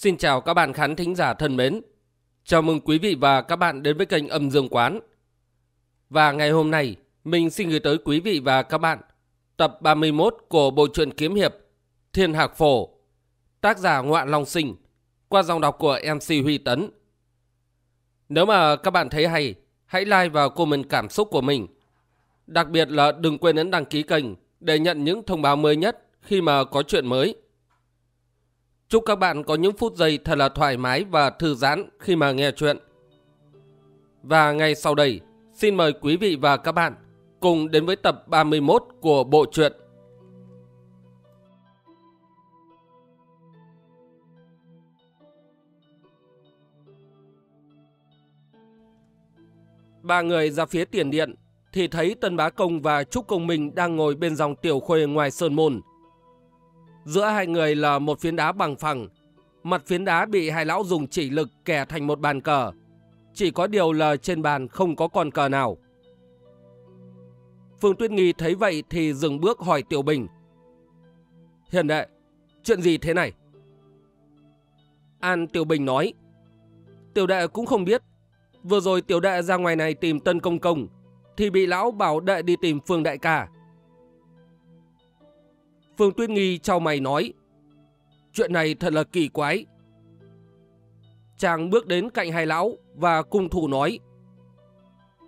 Xin chào các bạn khán thính giả thân mến. Chào mừng quý vị và các bạn đến với kênh Âm Dương Quán. Và ngày hôm nay, mình xin gửi tới quý vị và các bạn tập 31 của bộ truyện kiếm hiệp Thiên Hạc Phổ, tác giả Ngoạn Long Sinh, qua dòng đọc của MC Huy Tấn. Nếu mà các bạn thấy hay, hãy like và comment cảm xúc của mình. Đặc biệt là đừng quên ấn đăng ký kênh để nhận những thông báo mới nhất khi mà có chuyện mới. Chúc các bạn có những phút giây thật là thoải mái và thư giãn khi mà nghe chuyện. Và ngay sau đây, xin mời quý vị và các bạn cùng đến với tập 31 của bộ truyện Ba người ra phía tiền điện thì thấy Tân Bá Công và Trúc Công Minh đang ngồi bên dòng tiểu khuê ngoài sơn môn, Giữa hai người là một phiến đá bằng phẳng. Mặt phiến đá bị hai lão dùng chỉ lực kẻ thành một bàn cờ. Chỉ có điều là trên bàn không có con cờ nào. Phương Tuyết Nghi thấy vậy thì dừng bước hỏi Tiểu Bình. Hiền đệ, chuyện gì thế này? An Tiểu Bình nói. Tiểu đệ cũng không biết. Vừa rồi Tiểu đệ ra ngoài này tìm Tân Công Công thì bị lão bảo đệ đi tìm Phương Đại Ca. Phương Tuyết Nghi trao mày nói. Chuyện này thật là kỳ quái. Chàng bước đến cạnh hai lão và cung thủ nói.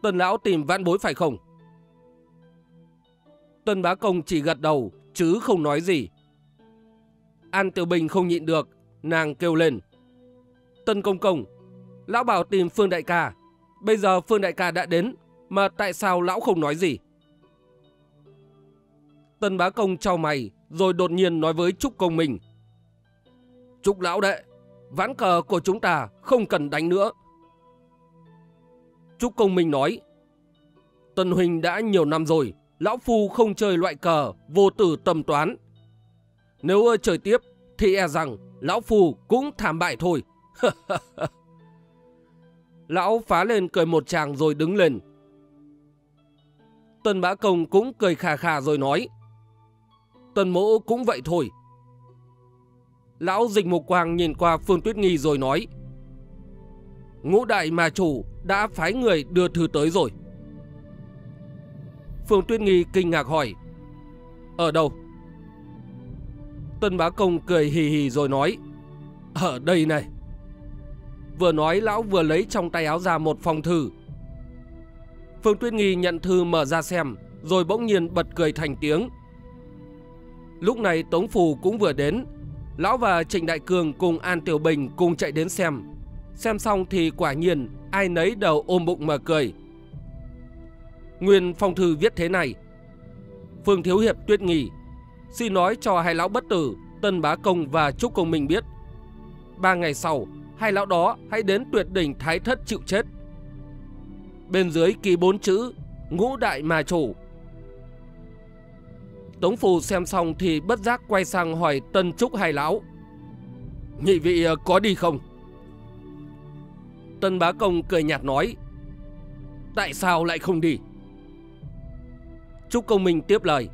Tần lão tìm vãn bối phải không? Tần bá công chỉ gật đầu chứ không nói gì. An Tiểu Bình không nhịn được, nàng kêu lên. Tân Công Công, lão bảo tìm Phương Đại Ca. Bây giờ Phương Đại Ca đã đến, mà tại sao lão không nói gì? Tân Bá Công trao mày, rồi đột nhiên nói với Trúc Công Minh. Trúc Lão Đệ, ván cờ của chúng ta không cần đánh nữa. Trúc Công Minh nói, Tân Huỳnh đã nhiều năm rồi, Lão Phu không chơi loại cờ vô tử tầm toán. Nếu chơi tiếp thì e rằng Lão Phu cũng thảm bại thôi. Lão phá lên cười một chàng rồi đứng lên. Tân bá Công cũng cười khà khà rồi nói, Tuần mỗ cũng vậy thôi. Lão dịch mục quang nhìn qua Phương Tuyết Nghi rồi nói. Ngũ đại mà chủ đã phái người đưa thư tới rồi. Phương Tuyết Nghi kinh ngạc hỏi. Ở đâu? Tân Bá Công cười hì hì rồi nói. Ở đây này. Vừa nói lão vừa lấy trong tay áo ra một phong thư. Phương Tuyết Nghi nhận thư mở ra xem rồi bỗng nhiên bật cười thành tiếng Lúc này Tống Phù cũng vừa đến. Lão và Trịnh Đại Cường cùng An Tiểu Bình cùng chạy đến xem. Xem xong thì quả nhiên ai nấy đầu ôm bụng mà cười. Nguyên phong thư viết thế này. Phương Thiếu Hiệp tuyết nghỉ. Xin nói cho hai lão bất tử, Tân Bá Công và Trúc Công Minh biết. Ba ngày sau, hai lão đó hãy đến tuyệt đỉnh Thái Thất chịu chết. Bên dưới ký bốn chữ, ngũ đại mà chủ Tống Phù xem xong thì bất giác quay sang hỏi Tân Trúc hai lão. Nhị vị ờ, có đi không? Tân Bá Công cười nhạt nói. Tại sao lại không đi? Trúc Công Minh tiếp lời.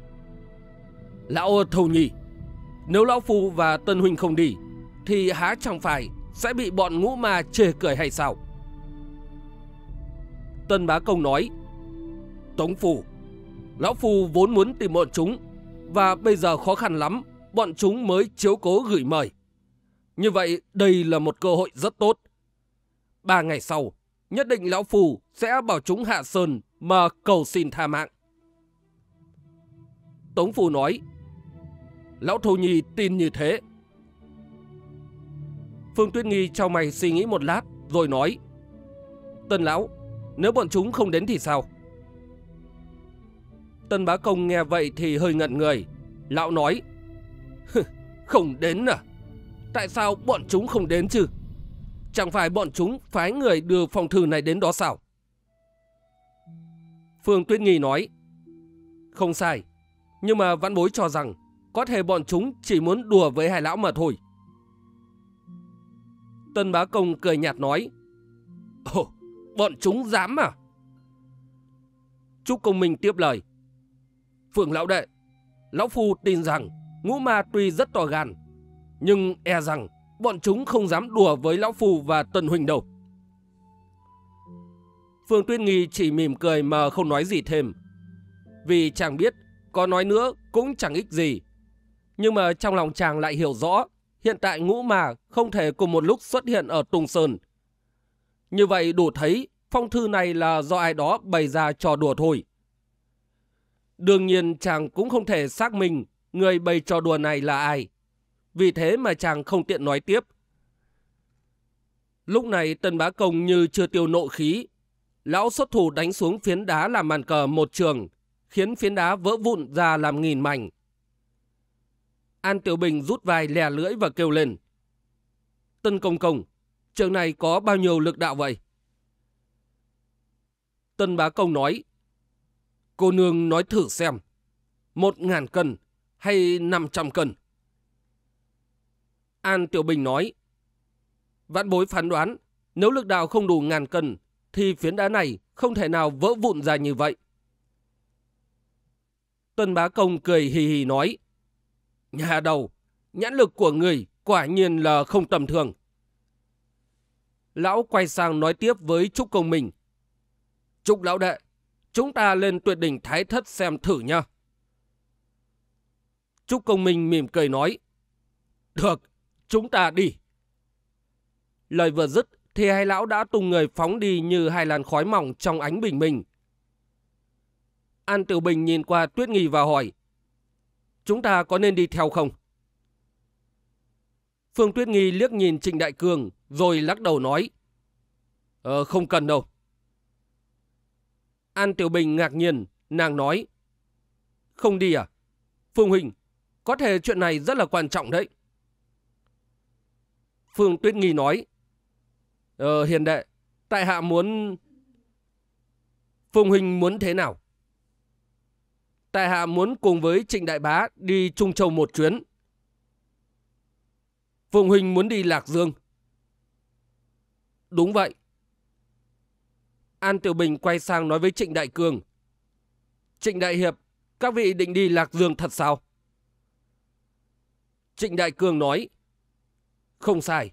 Lão Thầu Nhi, nếu Lão Phù và Tân Huynh không đi, thì há chẳng phải sẽ bị bọn ngũ ma chê cười hay sao? Tân Bá Công nói. Tống Phù, Lão Phu vốn muốn tìm bọn chúng và bây giờ khó khăn lắm, bọn chúng mới chiếu cố gửi mời. Như vậy, đây là một cơ hội rất tốt. Ba ngày sau, nhất định Lão Phù sẽ bảo chúng hạ sơn mà cầu xin tha mạng. Tống Phù nói, Lão thu Nhi tin như thế. Phương Tuyết Nghi trao mày suy nghĩ một lát rồi nói, Tân Lão, nếu bọn chúng không đến thì sao? Tân Bá Công nghe vậy thì hơi ngẩn người. Lão nói, không đến à? Tại sao bọn chúng không đến chứ? Chẳng phải bọn chúng phái người đưa phòng thư này đến đó sao? Phương Tuyết Nghi nói, không sai, nhưng mà văn bối cho rằng có thể bọn chúng chỉ muốn đùa với hai lão mà thôi. Tân Bá Công cười nhạt nói, Ồ, bọn chúng dám à? Trúc Công Minh tiếp lời. Phượng Lão Đệ, Lão Phu tin rằng ngũ ma tuy rất to gan, nhưng e rằng bọn chúng không dám đùa với Lão Phu và tần huynh đâu. Phương Tuyên Nghi chỉ mỉm cười mà không nói gì thêm. Vì chàng biết, có nói nữa cũng chẳng ích gì. Nhưng mà trong lòng chàng lại hiểu rõ, hiện tại ngũ mà không thể cùng một lúc xuất hiện ở Tùng Sơn. Như vậy đủ thấy phong thư này là do ai đó bày ra trò đùa thôi. Đương nhiên chàng cũng không thể xác minh người bày trò đùa này là ai. Vì thế mà chàng không tiện nói tiếp. Lúc này Tần Bá Công như chưa tiêu nộ khí. Lão xuất thủ đánh xuống phiến đá làm màn cờ một trường, khiến phiến đá vỡ vụn ra làm nghìn mảnh. An Tiểu Bình rút vai lè lưỡi và kêu lên. Tân Công Công, trường này có bao nhiêu lực đạo vậy? Tân Bá Công nói, Cô nương nói thử xem. Một ngàn cân hay năm trăm cân? An Tiểu Bình nói. Vãn bối phán đoán, nếu lực đạo không đủ ngàn cân, thì phiến đá này không thể nào vỡ vụn ra như vậy. Tân Bá Công cười hì hì nói. Nhà đầu, nhãn lực của người quả nhiên là không tầm thường. Lão quay sang nói tiếp với Trúc Công mình. Trúc Lão Đệ, Chúng ta lên tuyệt đỉnh thái thất xem thử nha. Trúc Công Minh mỉm cười nói. Được, chúng ta đi. Lời vừa dứt thì hai lão đã tung người phóng đi như hai làn khói mỏng trong ánh bình minh. An Tiểu Bình nhìn qua Tuyết Nghi và hỏi. Chúng ta có nên đi theo không? Phương Tuyết Nghi liếc nhìn Trịnh Đại Cường rồi lắc đầu nói. Ờ, không cần đâu. An Tiểu Bình ngạc nhiên, nàng nói. Không đi à? Phương Huỳnh, có thể chuyện này rất là quan trọng đấy. Phương Tuyết Nghi nói. Ờ, hiền đệ, tại hạ muốn... Phương Huỳnh muốn thế nào? Tại hạ muốn cùng với Trịnh Đại Bá đi Trung Châu một chuyến. Phương Huỳnh muốn đi Lạc Dương. Đúng vậy. An Tiểu Bình quay sang nói với Trịnh Đại Cường. Trịnh Đại Hiệp, các vị định đi Lạc Dương thật sao? Trịnh Đại Cường nói. Không sai.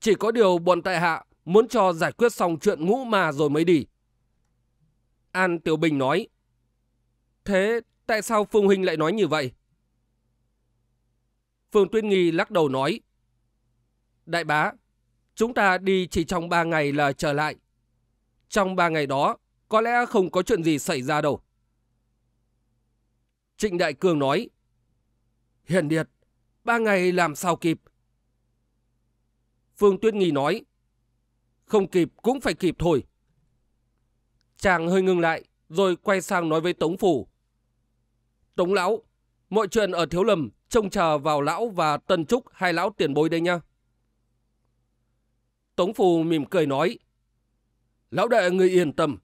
Chỉ có điều bọn tại hạ muốn cho giải quyết xong chuyện ngũ mà rồi mới đi. An Tiểu Bình nói. Thế tại sao Phương Huynh lại nói như vậy? Phương Tuyên Nghi lắc đầu nói. Đại bá, chúng ta đi chỉ trong ba ngày là trở lại. Trong ba ngày đó, có lẽ không có chuyện gì xảy ra đâu. Trịnh Đại Cường nói, Hiền Điệt, ba ngày làm sao kịp? Phương Tuyết Nghi nói, không kịp cũng phải kịp thôi. Chàng hơi ngưng lại, rồi quay sang nói với Tống Phủ. Tống Lão, mọi chuyện ở Thiếu Lâm trông chờ vào Lão và Tân Trúc hai Lão tiền bối đây nha. Tống Phủ mỉm cười nói, Lão đệ người yên tâm.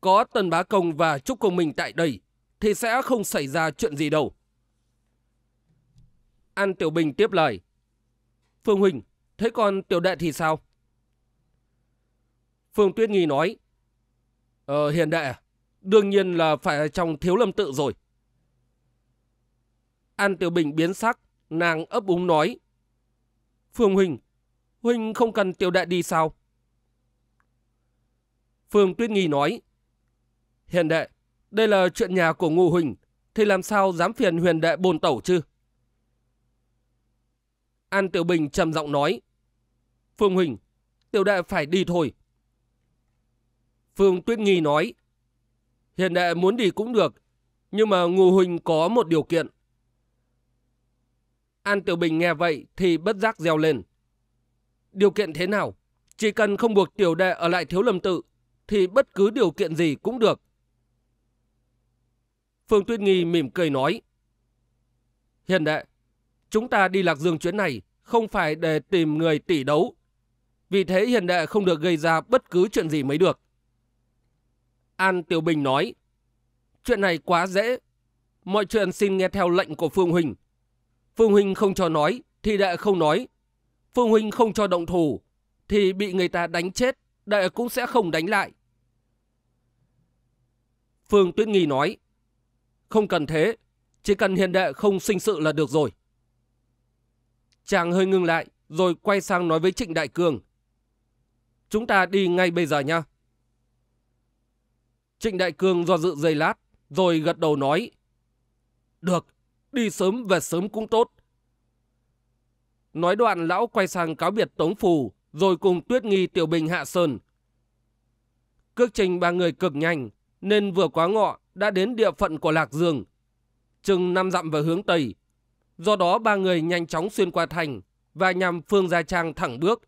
Có Tần Bá Công và Trúc Công Minh tại đây thì sẽ không xảy ra chuyện gì đâu. An Tiểu Bình tiếp lời. Phương Huỳnh, thế còn Tiểu Đệ thì sao? Phương Tuyết Nghi nói. Ờ, hiền đệ, đương nhiên là phải trong thiếu lâm tự rồi. An Tiểu Bình biến sắc, nàng ấp úng nói. Phương Huỳnh, Huỳnh không cần Tiểu Đệ đi sao? Phương Tuyết Nghi nói, Hiền đệ, đây là chuyện nhà của Ngô Huỳnh, thì làm sao dám phiền huyền đệ bồn tẩu chứ? An Tiểu Bình trầm giọng nói, Phương Huỳnh, Tiểu đệ phải đi thôi. Phương Tuyết Nghi nói, Hiền đệ muốn đi cũng được, nhưng mà Ngô Huỳnh có một điều kiện. An Tiểu Bình nghe vậy thì bất giác reo lên. Điều kiện thế nào? Chỉ cần không buộc tiểu đệ ở lại thiếu lâm tự thì bất cứ điều kiện gì cũng được. Phương Tuyết Nghi mỉm cười nói. Hiền đệ, chúng ta đi Lạc Dương chuyến này không phải để tìm người tỷ đấu. Vì thế hiền đệ không được gây ra bất cứ chuyện gì mới được. An Tiểu Bình nói, chuyện này quá dễ. Mọi chuyện xin nghe theo lệnh của Phương Huỳnh. Phương Huỳnh không cho nói, thì đệ không nói. Phương Huỳnh không cho động thủ, thì bị người ta đánh chết, đệ cũng sẽ không đánh lại. Phương Tuyết Nghi nói, không cần thế, chỉ cần hiền đệ không sinh sự là được rồi. Chàng hơi ngưng lại, rồi quay sang nói với Trịnh Đại Cường Chúng ta đi ngay bây giờ nha. Trịnh Đại Cường do dự giây lát, rồi gật đầu nói. Được, đi sớm về sớm cũng tốt. Nói đoạn lão quay sang cáo biệt Tống Phù, rồi cùng Tuyết Nghi Tiểu Bình Hạ Sơn. Cước trình ba người cực nhanh, nên vừa quá ngọ đã đến địa phận của Lạc Dương, chừng năm dặm về hướng Tây. Do đó ba người nhanh chóng xuyên qua thành và nhằm Phương Gia Trang thẳng bước.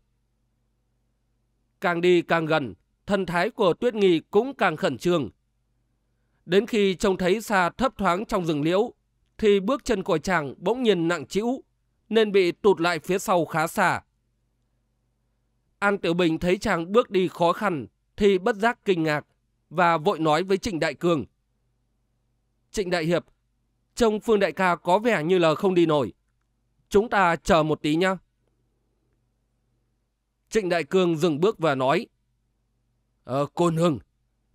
Càng đi càng gần, thân thái của Tuyết Nghi cũng càng khẩn trương. Đến khi trông thấy xa thấp thoáng trong rừng liễu, thì bước chân của chàng bỗng nhiên nặng trĩu, nên bị tụt lại phía sau khá xa. An Tiểu Bình thấy chàng bước đi khó khăn, thì bất giác kinh ngạc và vội nói với Trịnh Đại Cường. Trịnh Đại Hiệp, trông Phương Đại Ca có vẻ như là không đi nổi. Chúng ta chờ một tí nhé. Trịnh Đại Cường dừng bước và nói. Ờ, cô nương,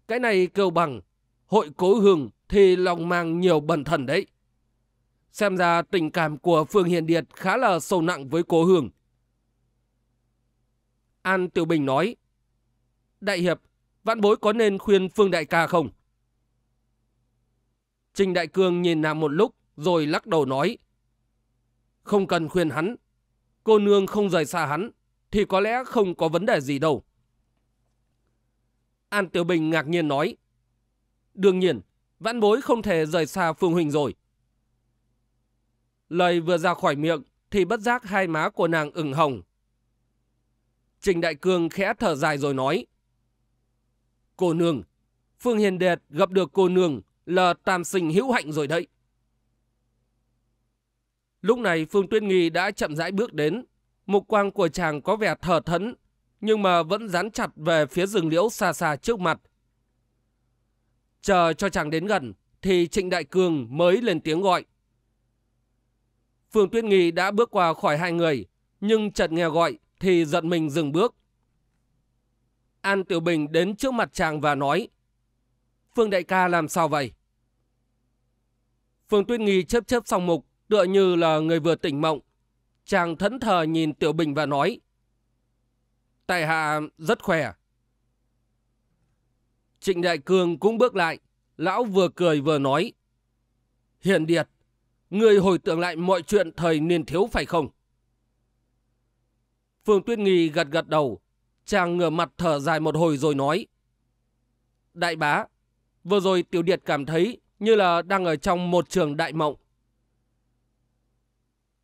cái này kêu bằng hội cố hương thì lòng mang nhiều bẩn thần đấy. Xem ra tình cảm của Phương Hiền Điệt khá là sâu nặng với cố hương. An Tiểu Bình nói. Đại Hiệp, vạn bối có nên khuyên Phương Đại ca không? Trình Đại Cương nhìn nàng một lúc rồi lắc đầu nói. Không cần khuyên hắn. Cô nương không rời xa hắn thì có lẽ không có vấn đề gì đâu. An Tiểu Bình ngạc nhiên nói. Đương nhiên, vãn bối không thể rời xa Phương Huỳnh rồi. Lời vừa ra khỏi miệng thì bất giác hai má của nàng ửng hồng. Trình Đại Cương khẽ thở dài rồi nói cô nương. Phương Hiền Đệ gặp được cô nương là tam sinh hữu hạnh rồi đấy. Lúc này Phương Tuyết Nghi đã chậm rãi bước đến. Mục quang của chàng có vẻ thở thẫn, nhưng mà vẫn dán chặt về phía rừng liễu xa xa trước mặt. Chờ cho chàng đến gần, thì Trịnh Đại Cường mới lên tiếng gọi. Phương Tuyết Nghi đã bước qua khỏi hai người, nhưng chợt nghe gọi thì giận mình dừng bước. An Tiểu Bình đến trước mặt chàng và nói Phương đại ca làm sao vậy? Phương Tuyết Nghi chớp chớp song mục tựa như là người vừa tỉnh mộng. Chàng thẫn thờ nhìn Tiểu Bình và nói Tại hạ rất khỏe. Trịnh Đại Cương cũng bước lại. Lão vừa cười vừa nói Hiền Điệt, người hồi tưởng lại mọi chuyện thời niên thiếu phải không? Phương Tuyết Nghi gật gật đầu, Chàng ngửa mặt thở dài một hồi rồi nói. Đại bá, vừa rồi Tiểu Điệt cảm thấy như là đang ở trong một trường đại mộng.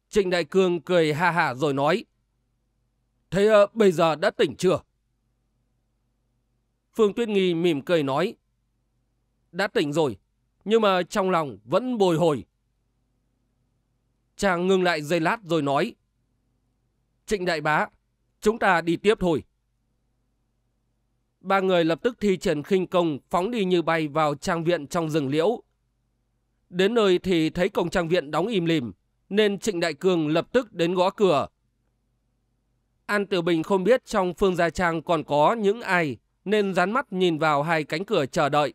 Trịnh Đại Cương cười ha hả rồi nói. Thế uh, bây giờ đã tỉnh chưa? Phương Tuyết Nghi mỉm cười nói. Đã tỉnh rồi, nhưng mà trong lòng vẫn bồi hồi. Chàng ngừng lại giây lát rồi nói. Trịnh Đại Bá, chúng ta đi tiếp thôi ba người lập tức thi triển khinh công phóng đi như bay vào trang viện trong rừng liễu. Đến nơi thì thấy cổng trang viện đóng im lìm, nên Trịnh Đại Cường lập tức đến gõ cửa. An Tiểu Bình không biết trong phương gia trang còn có những ai, nên dán mắt nhìn vào hai cánh cửa chờ đợi.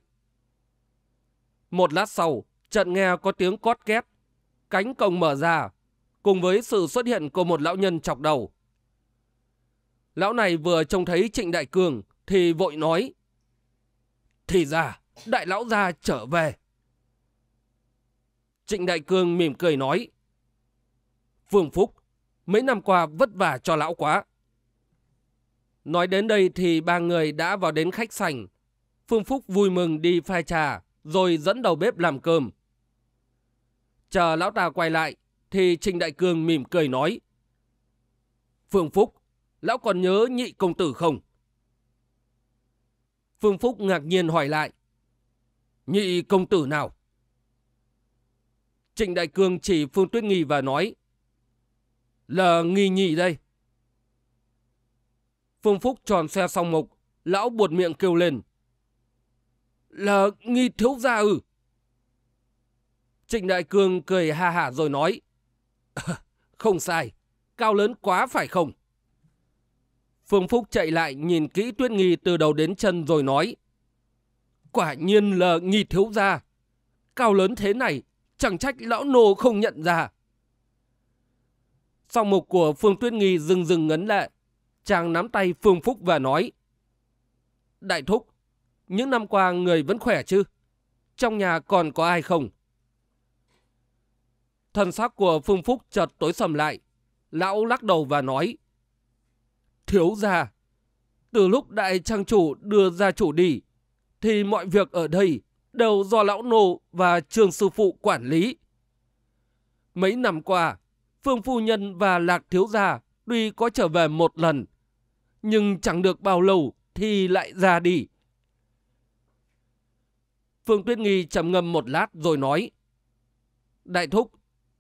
Một lát sau, trận nghe có tiếng cót két, cánh cổng mở ra, cùng với sự xuất hiện của một lão nhân chọc đầu. Lão này vừa trông thấy Trịnh Đại Cường thì vội nói. Thì ra, đại lão gia trở về. Trịnh Đại Cương mỉm cười nói. Phương Phúc, mấy năm qua vất vả cho lão quá. Nói đến đây thì ba người đã vào đến khách sảnh. Phương Phúc vui mừng đi pha trà, rồi dẫn đầu bếp làm cơm. Chờ lão ta quay lại, thì Trịnh Đại Cương mỉm cười nói. Phương Phúc, lão còn nhớ nhị công tử không? Phương Phúc ngạc nhiên hỏi lại. Nhị công tử nào? Trịnh Đại Cương chỉ Phương Tuyết Nghi và nói. Là Nghi nhị đây. Phương Phúc tròn xe song mục, lão buột miệng kêu lên. Là Nghi thiếu gia ư? Trịnh Đại Cương cười ha hả rồi nói. Không sai, cao lớn quá phải không? Phương Phúc chạy lại nhìn kỹ Tuyết Nghi từ đầu đến chân rồi nói. Quả nhiên là Nghi thiếu gia. Cao lớn thế này, chẳng trách lão nô không nhận ra. Song mục của Phương Tuyết Nghi dừng dừng ngấn lệ. Chàng nắm tay Phương Phúc và nói. Đại thúc, những năm qua người vẫn khỏe chứ? Trong nhà còn có ai không? Thần sắc của Phương Phúc chợt tối sầm lại. Lão lắc đầu và nói thiếu gia. Từ lúc đại trang chủ đưa gia chủ đi, thì mọi việc ở đây đều do lão nô và trường sư phụ quản lý. Mấy năm qua, Phương Phu Nhân và Lạc Thiếu Gia tuy có trở về một lần, nhưng chẳng được bao lâu thì lại ra đi. Phương Tuyết Nghi trầm ngâm một lát rồi nói. Đại thúc,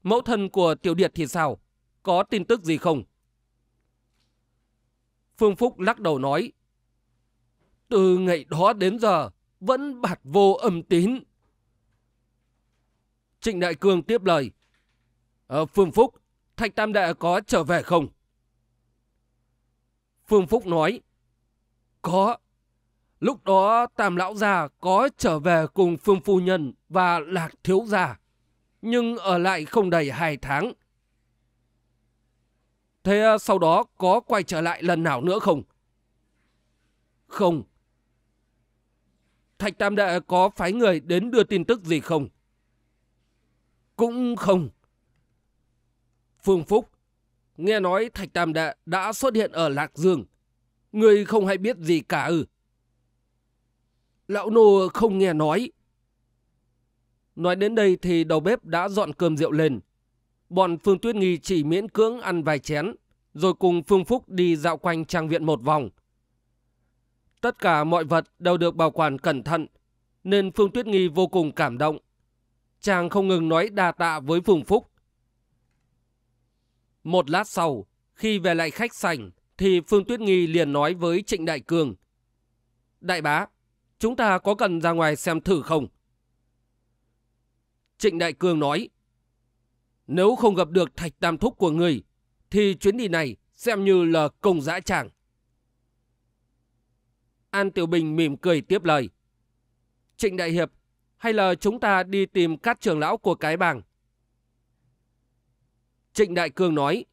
mẫu thân của Tiểu Điệt thì sao? Có tin tức gì không? Phương Phúc lắc đầu nói. Từ ngày đó đến giờ, vẫn bạt vô âm tín. Trịnh Đại Cương tiếp lời. À, Phương Phúc, Thạch Tam Đệ có trở về không? Phương Phúc nói. Có. Lúc đó Tam Lão Già có trở về cùng Phương Phu Nhân và Lạc Thiếu Già. Nhưng ở lại không đầy hai tháng. Thế à, sau đó có quay trở lại lần nào nữa không? Không. Thạch Tam Đệ có phái người đến đưa tin tức gì không? Cũng không. Phương Phúc, nghe nói Thạch Tam Đệ đã xuất hiện ở Lạc Dương. Người không hay biết gì cả ư Lão Nô không nghe nói. Nói đến đây thì đầu bếp đã dọn cơm rượu lên bọn Phương Tuyết Nghi chỉ miễn cưỡng ăn vài chén, rồi cùng Phương Phúc đi dạo quanh trang viện một vòng. Tất cả mọi vật đều được bảo quản cẩn thận, nên Phương Tuyết Nghi vô cùng cảm động. Chàng không ngừng nói đa tạ với Phương Phúc. Một lát sau, khi về lại khách sảnh, thì Phương Tuyết Nghi liền nói với Trịnh Đại Cường. Đại bá, chúng ta có cần ra ngoài xem thử không? Trịnh Đại Cường nói, nếu không gặp được thạch tam thúc của người, thì chuyến đi này xem như là công dã tràng. An Tiểu Bình mỉm cười tiếp lời. Trịnh Đại Hiệp, hay là chúng ta đi tìm các trưởng lão của cái bàng? Trịnh Đại Cương nói,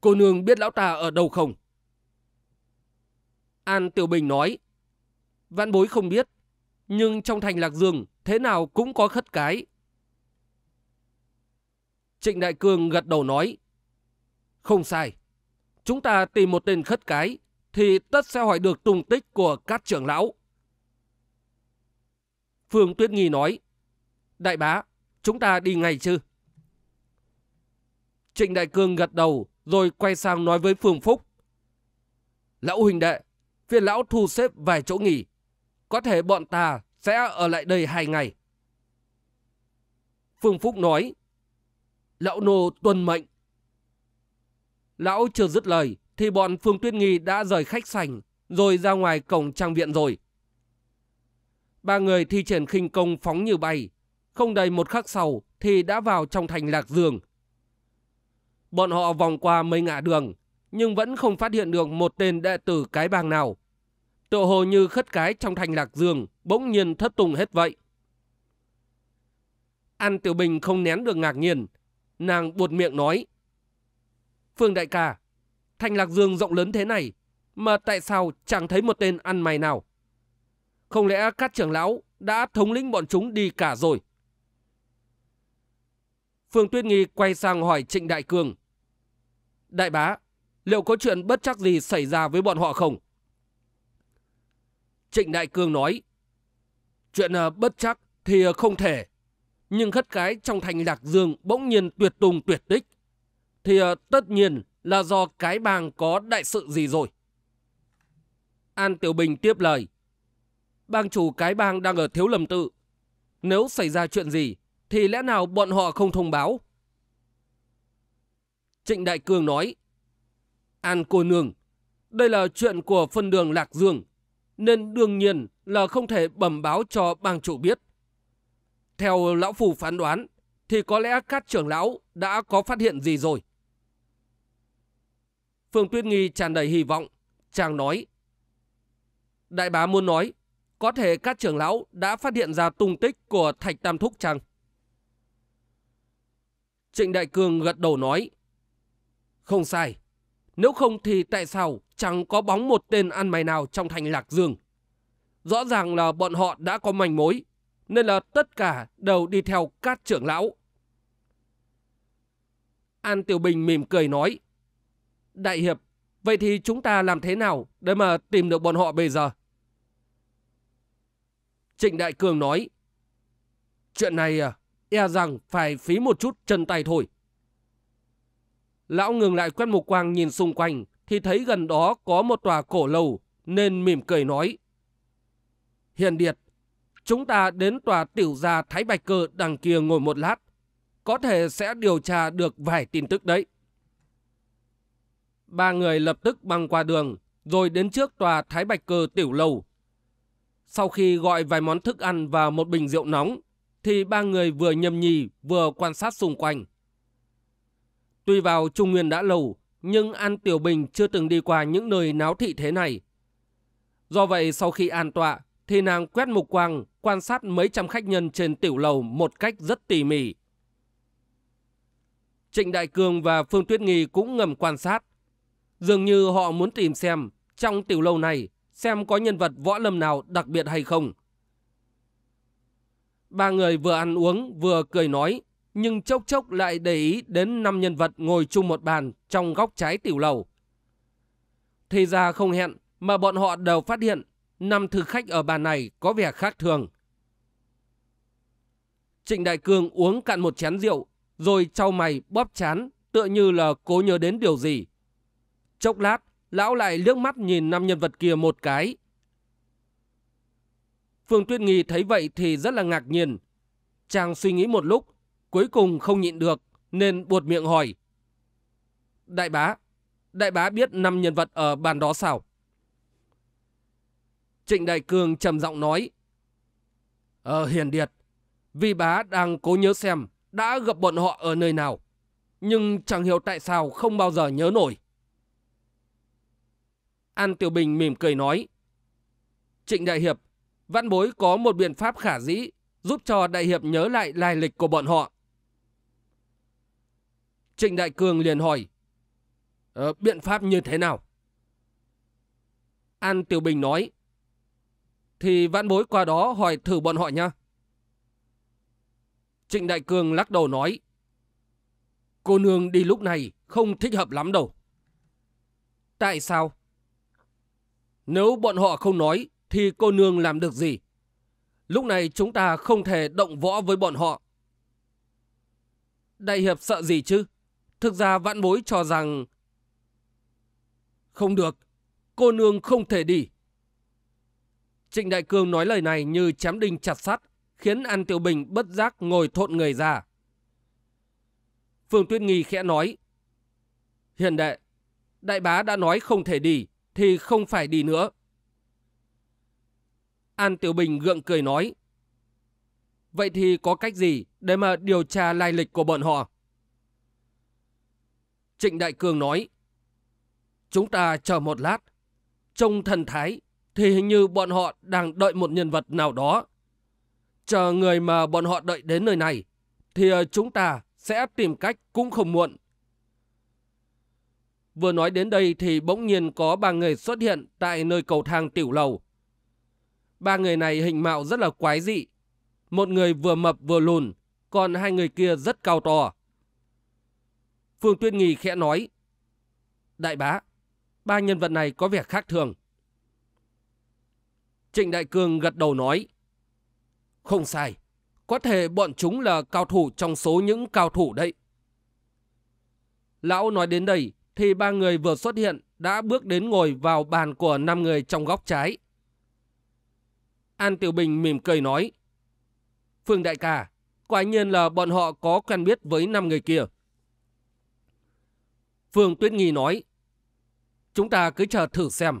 cô nương biết lão ta ở đâu không? An Tiểu Bình nói, Vạn bối không biết, nhưng trong thành Lạc Dương thế nào cũng có khất cái. Trịnh Đại Cương gật đầu nói. Không sai. Chúng ta tìm một tên khất cái thì tất sẽ hỏi được tung tích của các trưởng lão. Phương Tuyết Nghi nói. Đại bá, chúng ta đi ngay chứ? Trịnh Đại Cương gật đầu rồi quay sang nói với Phương Phúc. Lão huynh đệ, phiền lão thu xếp vài chỗ nghỉ. Có thể bọn ta sẽ ở lại đây hai ngày. Phương Phúc nói. Lão nô tuân mệnh. Lão chưa dứt lời thì bọn Phương Tuyết Nghi đã rời khách sành rồi ra ngoài cổng trang viện rồi. Ba người thi triển khinh công phóng như bay. Không đầy một khắc sau thì đã vào trong thành Lạc Dương. Bọn họ vòng qua mấy ngã đường nhưng vẫn không phát hiện được một tên đệ tử cái bang nào. Tự hồ như khất cái trong thành Lạc Dương bỗng nhiên thất tùng hết vậy. An Tiểu Bình không nén được ngạc nhiên Nàng buột miệng nói. Phương đại ca, thành lạc dương rộng lớn thế này, mà tại sao chẳng thấy một tên ăn mày nào? Không lẽ các trưởng lão đã thống lĩnh bọn chúng đi cả rồi? Phương Tuyết Nghi quay sang hỏi Trịnh Đại Cường. Đại bá, liệu có chuyện bất chắc gì xảy ra với bọn họ không? Trịnh Đại cường nói, chuyện ờ, bất chắc thì không thể nhưng khất cái trong thành Lạc Dương bỗng nhiên tuyệt tùng tuyệt tích, thì ờ, tất nhiên là do cái bang có đại sự gì rồi. An Tiểu Bình tiếp lời. Bang chủ cái bang đang ở Thiếu Lâm Tự. Nếu xảy ra chuyện gì, thì lẽ nào bọn họ không thông báo? Trịnh Đại Cương nói. An cô nương, đây là chuyện của phân đường Lạc Dương, nên đương nhiên là không thể bẩm báo cho bang chủ biết. Theo lão phù phán đoán, thì có lẽ các trưởng lão đã có phát hiện gì rồi. Phương Tuyết Nghi tràn đầy hy vọng, chàng nói. Đại bá muốn nói, có thể các trưởng lão đã phát hiện ra tung tích của Thạch Tam Thúc chăng? Trịnh Đại cường gật đầu nói. Không sai, nếu không thì tại sao chẳng có bóng một tên ăn mày nào trong thành Lạc Dương? Rõ ràng là bọn họ đã có manh mối nên là tất cả đều đi theo cát trưởng lão. An Tiểu Bình mỉm cười nói, Đại Hiệp, vậy thì chúng ta làm thế nào để mà tìm được bọn họ bây giờ? Trịnh Đại Cường nói, Chuyện này à, e rằng phải phí một chút chân tay thôi. Lão ngừng lại quét mục quang nhìn xung quanh thì thấy gần đó có một tòa cổ lầu nên mỉm cười nói. Hiền Điệt, Chúng ta đến tòa tiểu gia Thái Bạch Cơ đằng kia ngồi một lát. Có thể sẽ điều tra được vài tin tức đấy. Ba người lập tức băng qua đường, rồi đến trước tòa Thái Bạch Cơ tiểu lầu. Sau khi gọi vài món thức ăn và một bình rượu nóng, thì ba người vừa nhâm nhì vừa quan sát xung quanh. Tuy vào Trung Nguyên đã lâu, nhưng An Tiểu Bình chưa từng đi qua những nơi náo thị thế này. Do vậy sau khi an tọa, thì nàng quét mục quang quan sát mấy trăm khách nhân trên tiểu lầu một cách rất tỉ mỉ. Trịnh Đại Cương và Phương Tuyết Nghi cũng ngầm quan sát. Dường như họ muốn tìm xem trong tiểu lâu này xem có nhân vật võ lâm nào đặc biệt hay không. Ba người vừa ăn uống vừa cười nói nhưng chốc chốc lại để ý đến năm nhân vật ngồi chung một bàn trong góc trái tiểu lầu. Thì ra không hẹn mà bọn họ đều phát hiện năm thư khách ở bàn này có vẻ khác thường. Trịnh Đại Cương uống cạn một chén rượu, rồi trao mày bóp chán, tựa như là cố nhớ đến điều gì. Chốc lát, lão lại liếc mắt nhìn năm nhân vật kia một cái. Phương Tuyết Nghi thấy vậy thì rất là ngạc nhiên. Chàng suy nghĩ một lúc, cuối cùng không nhịn được, nên buột miệng hỏi. Đại bá, đại bá biết năm nhân vật ở bàn đó sao? Trịnh Đại Cương trầm giọng nói. Ờ hiền điệt, vi bá đang cố nhớ xem đã gặp bọn họ ở nơi nào. Nhưng chẳng hiểu tại sao không bao giờ nhớ nổi. An Tiểu Bình mỉm cười nói. Trịnh Đại Hiệp, văn bối có một biện pháp khả dĩ giúp cho Đại Hiệp nhớ lại lai lịch của bọn họ. Trịnh Đại Cương liền hỏi. Ờ, biện pháp như thế nào? An Tiểu Bình nói thì vãn bối qua đó hỏi thử bọn họ nha. Trịnh Đại Cương lắc đầu nói. Cô nương đi lúc này không thích hợp lắm đâu. Tại sao? Nếu bọn họ không nói thì cô nương làm được gì? Lúc này chúng ta không thể động võ với bọn họ. Đại hiệp sợ gì chứ? Thực ra vãn bối cho rằng... Không được, cô nương không thể đi. Trịnh Đại Cương nói lời này như chém đinh chặt sắt, khiến An Tiểu Bình bất giác ngồi thộn người ra. Phương Tuyết Nghi khẽ nói, Hiền đệ, đại bá đã nói không thể đi, thì không phải đi nữa. An Tiểu Bình gượng cười nói, Vậy thì có cách gì để mà điều tra lai lịch của bọn họ? Trịnh Đại Cương nói, Chúng ta chờ một lát, trông thần thái thì hình như bọn họ đang đợi một nhân vật nào đó. Chờ người mà bọn họ đợi đến nơi này, thì ờ, chúng ta sẽ tìm cách cũng không muộn. Vừa nói đến đây thì bỗng nhiên có ba người xuất hiện tại nơi cầu thang tiểu lầu. Ba người này hình mạo rất là quái dị. Một người vừa mập vừa lùn, còn hai người kia rất cao to. Phương tuyên Nghi khẽ nói, Đại bá, ba nhân vật này có vẻ khác thường. Trịnh Đại Cương gật đầu nói. Không sai, có thể bọn chúng là cao thủ trong số những cao thủ đấy. Lão nói đến đây thì ba người vừa xuất hiện đã bước đến ngồi vào bàn của năm người trong góc trái. An Tiểu Bình mỉm cười nói. Phương Đại ca, quả nhiên là bọn họ có quen biết với năm người kia. Phương Tuyết Nghi nói. Chúng ta cứ chờ thử xem.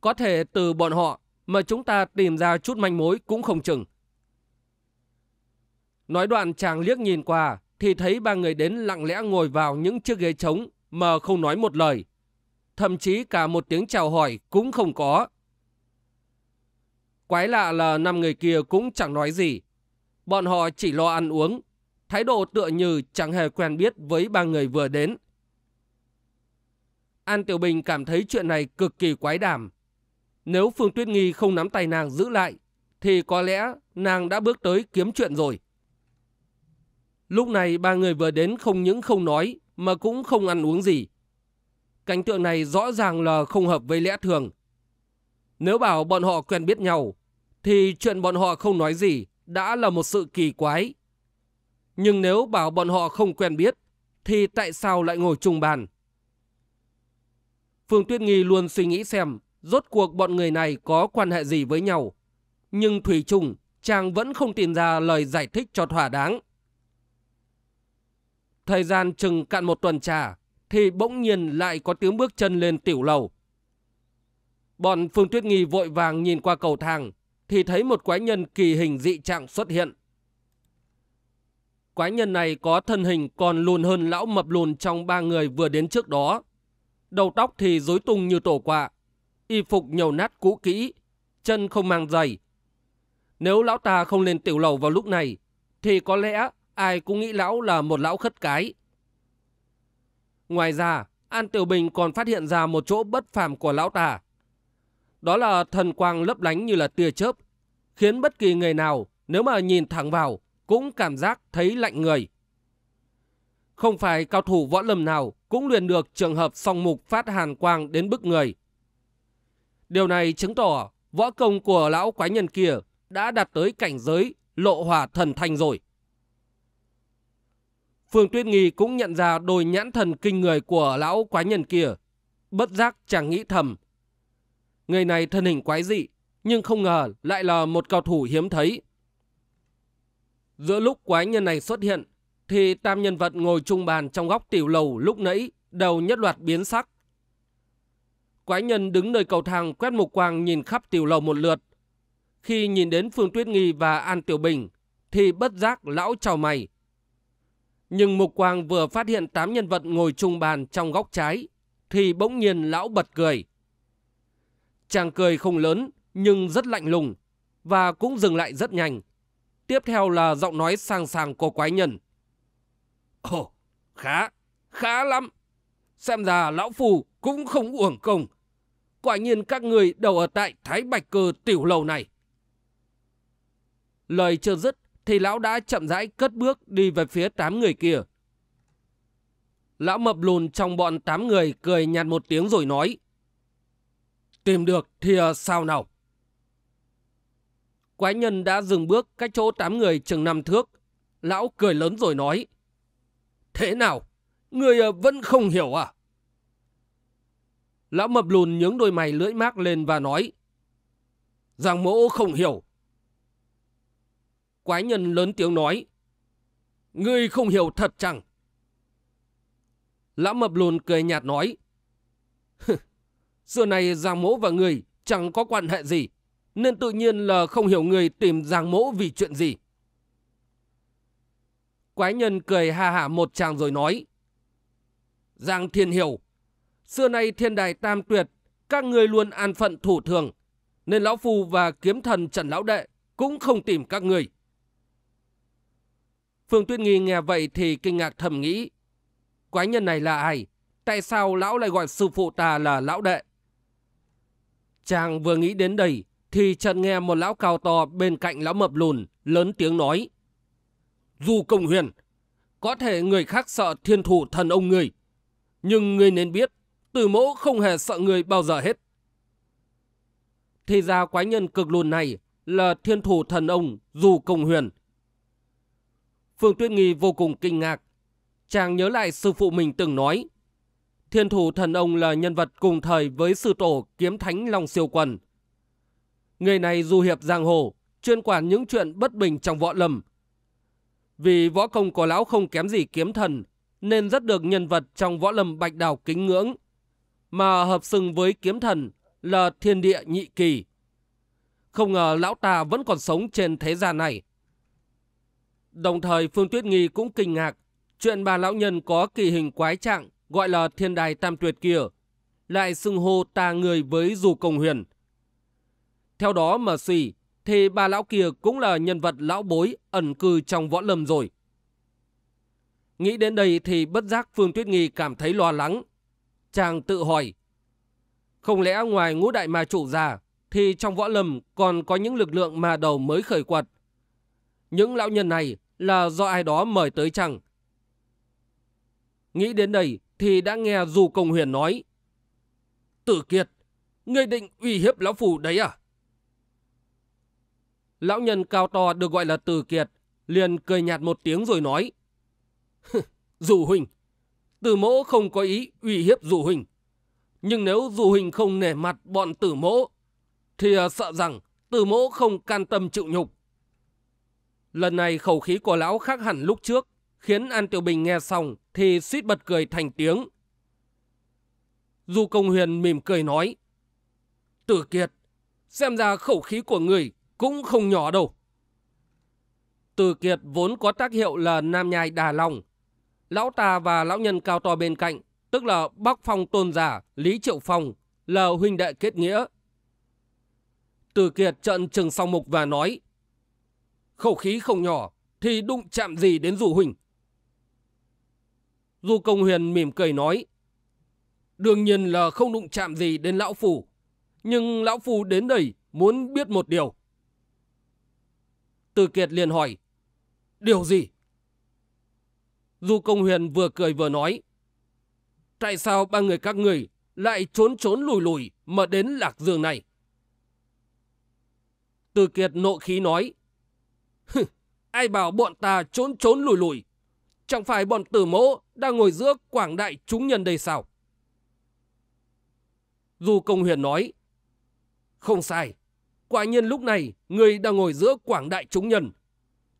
Có thể từ bọn họ mà chúng ta tìm ra chút manh mối cũng không chừng. Nói đoạn chàng liếc nhìn qua thì thấy ba người đến lặng lẽ ngồi vào những chiếc ghế trống mà không nói một lời. Thậm chí cả một tiếng chào hỏi cũng không có. Quái lạ là năm người kia cũng chẳng nói gì. Bọn họ chỉ lo ăn uống, thái độ tựa như chẳng hề quen biết với ba người vừa đến. An Tiểu Bình cảm thấy chuyện này cực kỳ quái đảm, nếu Phương Tuyết Nghi không nắm tay nàng giữ lại, thì có lẽ nàng đã bước tới kiếm chuyện rồi. Lúc này ba người vừa đến không những không nói mà cũng không ăn uống gì. Cảnh tượng này rõ ràng là không hợp với lẽ thường. Nếu bảo bọn họ quen biết nhau, thì chuyện bọn họ không nói gì đã là một sự kỳ quái. Nhưng nếu bảo bọn họ không quen biết, thì tại sao lại ngồi chung bàn? Phương Tuyết Nghi luôn suy nghĩ xem rốt cuộc bọn người này có quan hệ gì với nhau. Nhưng Thủy Trung, chàng vẫn không tìm ra lời giải thích cho thỏa đáng. Thời gian chừng cạn một tuần trà, thì bỗng nhiên lại có tiếng bước chân lên tiểu lầu. Bọn Phương Tuyết Nghi vội vàng nhìn qua cầu thang, thì thấy một quái nhân kỳ hình dị trạng xuất hiện. Quái nhân này có thân hình còn lùn hơn lão mập lùn trong ba người vừa đến trước đó. Đầu tóc thì rối tung như tổ quạ, y phục nhiều nát cũ kỹ, chân không mang giày. Nếu lão ta không lên tiểu lầu vào lúc này, thì có lẽ ai cũng nghĩ lão là một lão khất cái. Ngoài ra, An Tiểu Bình còn phát hiện ra một chỗ bất phàm của lão ta. Đó là thần quang lấp lánh như là tia chớp, khiến bất kỳ người nào nếu mà nhìn thẳng vào cũng cảm giác thấy lạnh người. Không phải cao thủ võ lâm nào cũng luyện được trường hợp song mục phát hàn quang đến bức người. Điều này chứng tỏ võ công của lão quái nhân kia đã đạt tới cảnh giới lộ hỏa thần thanh rồi. Phương Tuyết Nghi cũng nhận ra đôi nhãn thần kinh người của lão quái nhân kia. Bất giác chàng nghĩ thầm. Người này thân hình quái dị, nhưng không ngờ lại là một cao thủ hiếm thấy. Giữa lúc quái nhân này xuất hiện, thì tam nhân vật ngồi trung bàn trong góc tiểu lầu lúc nãy đầu nhất loạt biến sắc. Quái nhân đứng nơi cầu thang quét mục quang nhìn khắp tiểu lầu một lượt. Khi nhìn đến Phương Tuyết Nghi và An Tiểu Bình, thì bất giác lão chào mày. Nhưng mục quang vừa phát hiện tám nhân vật ngồi chung bàn trong góc trái, thì bỗng nhiên lão bật cười. Chàng cười không lớn, nhưng rất lạnh lùng, và cũng dừng lại rất nhanh. Tiếp theo là giọng nói sang sàng của quái nhân. Ồ, khá, khá lắm. Xem ra lão phù cũng không uổng công quả nhiên các người đều ở tại Thái Bạch Cơ tiểu lầu này. Lời chưa dứt thì lão đã chậm rãi cất bước đi về phía tám người kia. Lão mập lùn trong bọn tám người cười nhạt một tiếng rồi nói. Tìm được thì ờ, sao nào? Quái nhân đã dừng bước cách chỗ tám người chừng năm thước. Lão cười lớn rồi nói. Thế nào? Người ờ, vẫn không hiểu à? Lão mập lùn nhướng đôi mày lưỡi mác lên và nói. Giang mỗ không hiểu. Quái nhân lớn tiếng nói. Ngươi không hiểu thật chẳng? Lão mập lùn cười nhạt nói. Xưa này Giang mỗ và người chẳng có quan hệ gì. Nên tự nhiên là không hiểu người tìm Giang mỗ vì chuyện gì. Quái nhân cười ha hả một chàng rồi nói. Giang thiên hiểu Xưa nay thiên đài tam tuyệt, các ngươi luôn an phận thủ thường, nên Lão Phu và kiếm thần Trần Lão Đệ cũng không tìm các người. Phương Tuyết Nghi nghe vậy thì kinh ngạc thầm nghĩ. Quái nhân này là ai? Tại sao lão lại gọi sư phụ ta là lão đệ? Chàng vừa nghĩ đến đây thì chợt nghe một lão cao to bên cạnh lão mập lùn lớn tiếng nói. Dù công huyền, có thể người khác sợ thiên thủ thần ông người. Nhưng người nên biết từ mẫu không hề sợ người bao giờ hết. Thì ra quái nhân cực lùn này là thiên thủ thần ông Du Công Huyền. Phương Tuyết Nghi vô cùng kinh ngạc. Chàng nhớ lại sư phụ mình từng nói. Thiên thủ thần ông là nhân vật cùng thời với sư tổ kiếm thánh Long Siêu Quần. Người này du hiệp giang hồ, chuyên quản những chuyện bất bình trong võ lâm. Vì võ công của lão không kém gì kiếm thần, nên rất được nhân vật trong võ lâm bạch đào kính ngưỡng mà hợp sừng với kiếm thần là thiên địa nhị kỳ. Không ngờ lão ta vẫn còn sống trên thế gian này. Đồng thời Phương Tuyết Nghi cũng kinh ngạc, chuyện bà lão nhân có kỳ hình quái trạng gọi là thiên đài tam tuyệt kia, lại xưng hô ta người với dù công huyền. Theo đó mà suy, thì bà lão kia cũng là nhân vật lão bối ẩn cư trong võ lâm rồi. Nghĩ đến đây thì bất giác Phương Tuyết Nghi cảm thấy lo lắng, chàng tự hỏi. Không lẽ ngoài ngũ đại ma chủ già thì trong võ lâm còn có những lực lượng ma đầu mới khởi quật. Những lão nhân này là do ai đó mời tới chăng? Nghĩ đến đây thì đã nghe Du Công Huyền nói. Tử Kiệt, ngươi định uy hiếp lão phù đấy à? Lão nhân cao to được gọi là Tử Kiệt liền cười nhạt một tiếng rồi nói. Dù huynh, Tử mỗ không có ý uy hiếp dù huỳnh. Nhưng nếu dù huỳnh không nể mặt bọn tử mỗ, thì à, sợ rằng tử mỗ không can tâm chịu nhục. Lần này khẩu khí của lão khác hẳn lúc trước, khiến An Tiểu Bình nghe xong thì suýt bật cười thành tiếng. Du Công Huyền mỉm cười nói, Tử Kiệt, xem ra khẩu khí của người cũng không nhỏ đâu. Tử Kiệt vốn có tác hiệu là nam nhai đà Long. Lão ta và lão nhân cao to bên cạnh, tức là Bắc Phong Tôn Giả, Lý Triệu Phong, là huynh đệ kết nghĩa. Từ Kiệt trận trừng song mục và nói, khẩu khí không nhỏ, thì đụng chạm gì đến dù huynh. Du Công Huyền mỉm cười nói, đương nhiên là không đụng chạm gì đến lão phù, nhưng lão phù đến đây muốn biết một điều. Từ Kiệt liền hỏi, điều gì? Du Công Huyền vừa cười vừa nói. Tại sao ba người các người lại trốn trốn lùi lùi mà đến Lạc Dương này? Từ Kiệt nộ khí nói. Ai bảo bọn ta trốn trốn lùi lùi? Chẳng phải bọn tử mỗ đang ngồi giữa quảng đại chúng nhân đây sao? Du Công Huyền nói. Không sai. Quả nhiên lúc này người đang ngồi giữa quảng đại chúng nhân.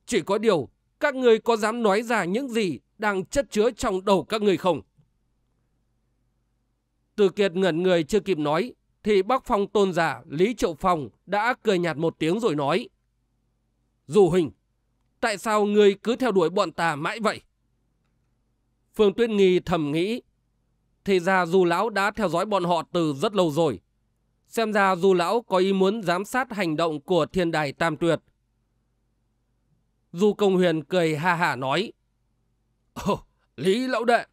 Chỉ có điều các người có dám nói ra những gì đang chất chứa trong đầu các người không? Từ kiệt ngẩn người chưa kịp nói, thì bác phong tôn giả Lý Triệu Phong đã cười nhạt một tiếng rồi nói. Dù hình, tại sao ngươi cứ theo đuổi bọn ta mãi vậy? Phương Tuyết Nghi thầm nghĩ, thì ra dù lão đã theo dõi bọn họ từ rất lâu rồi. Xem ra dù lão có ý muốn giám sát hành động của thiên đài tam tuyệt. Du Công Huyền cười ha hả nói. Ồ, Lý Lão Đệ,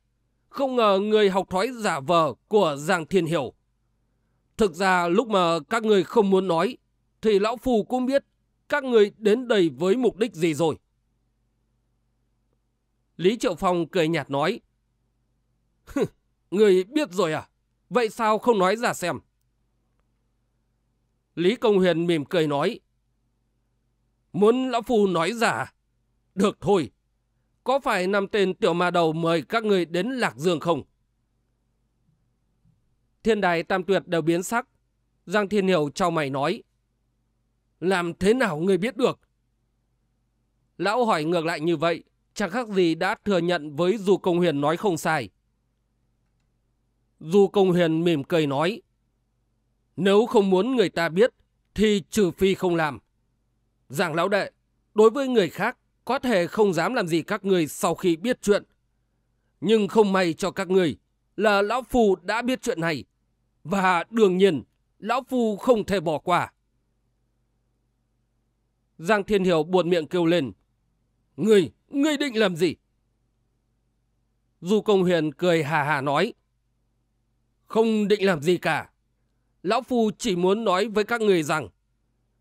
không ngờ người học thói giả vờ của Giang Thiên Hiểu. Thực ra lúc mà các người không muốn nói, thì Lão Phù cũng biết các người đến đây với mục đích gì rồi. Lý Triệu Phong cười nhạt nói. người biết rồi à? Vậy sao không nói ra xem? Lý Công Huyền mỉm cười nói. Muốn Lão phù nói giả? À? Được thôi, có phải nằm tên tiểu ma đầu mời các người đến Lạc Dương không? Thiên đài tam tuyệt đều biến sắc. Giang Thiên Hiểu trao mày nói. Làm thế nào người biết được? Lão hỏi ngược lại như vậy, chẳng khác gì đã thừa nhận với Du Công Huyền nói không sai. Du Công Huyền mỉm cười nói. Nếu không muốn người ta biết, thì trừ phi không làm. Giảng lão đệ, đối với người khác, có thể không dám làm gì các người sau khi biết chuyện. Nhưng không may cho các người là Lão Phu đã biết chuyện này. Và đương nhiên, Lão Phu không thể bỏ qua. Giang Thiên Hiểu buồn miệng kêu lên. Ngươi, ngươi định làm gì? Du Công Huyền cười hà hà nói. Không định làm gì cả. Lão Phu chỉ muốn nói với các người rằng,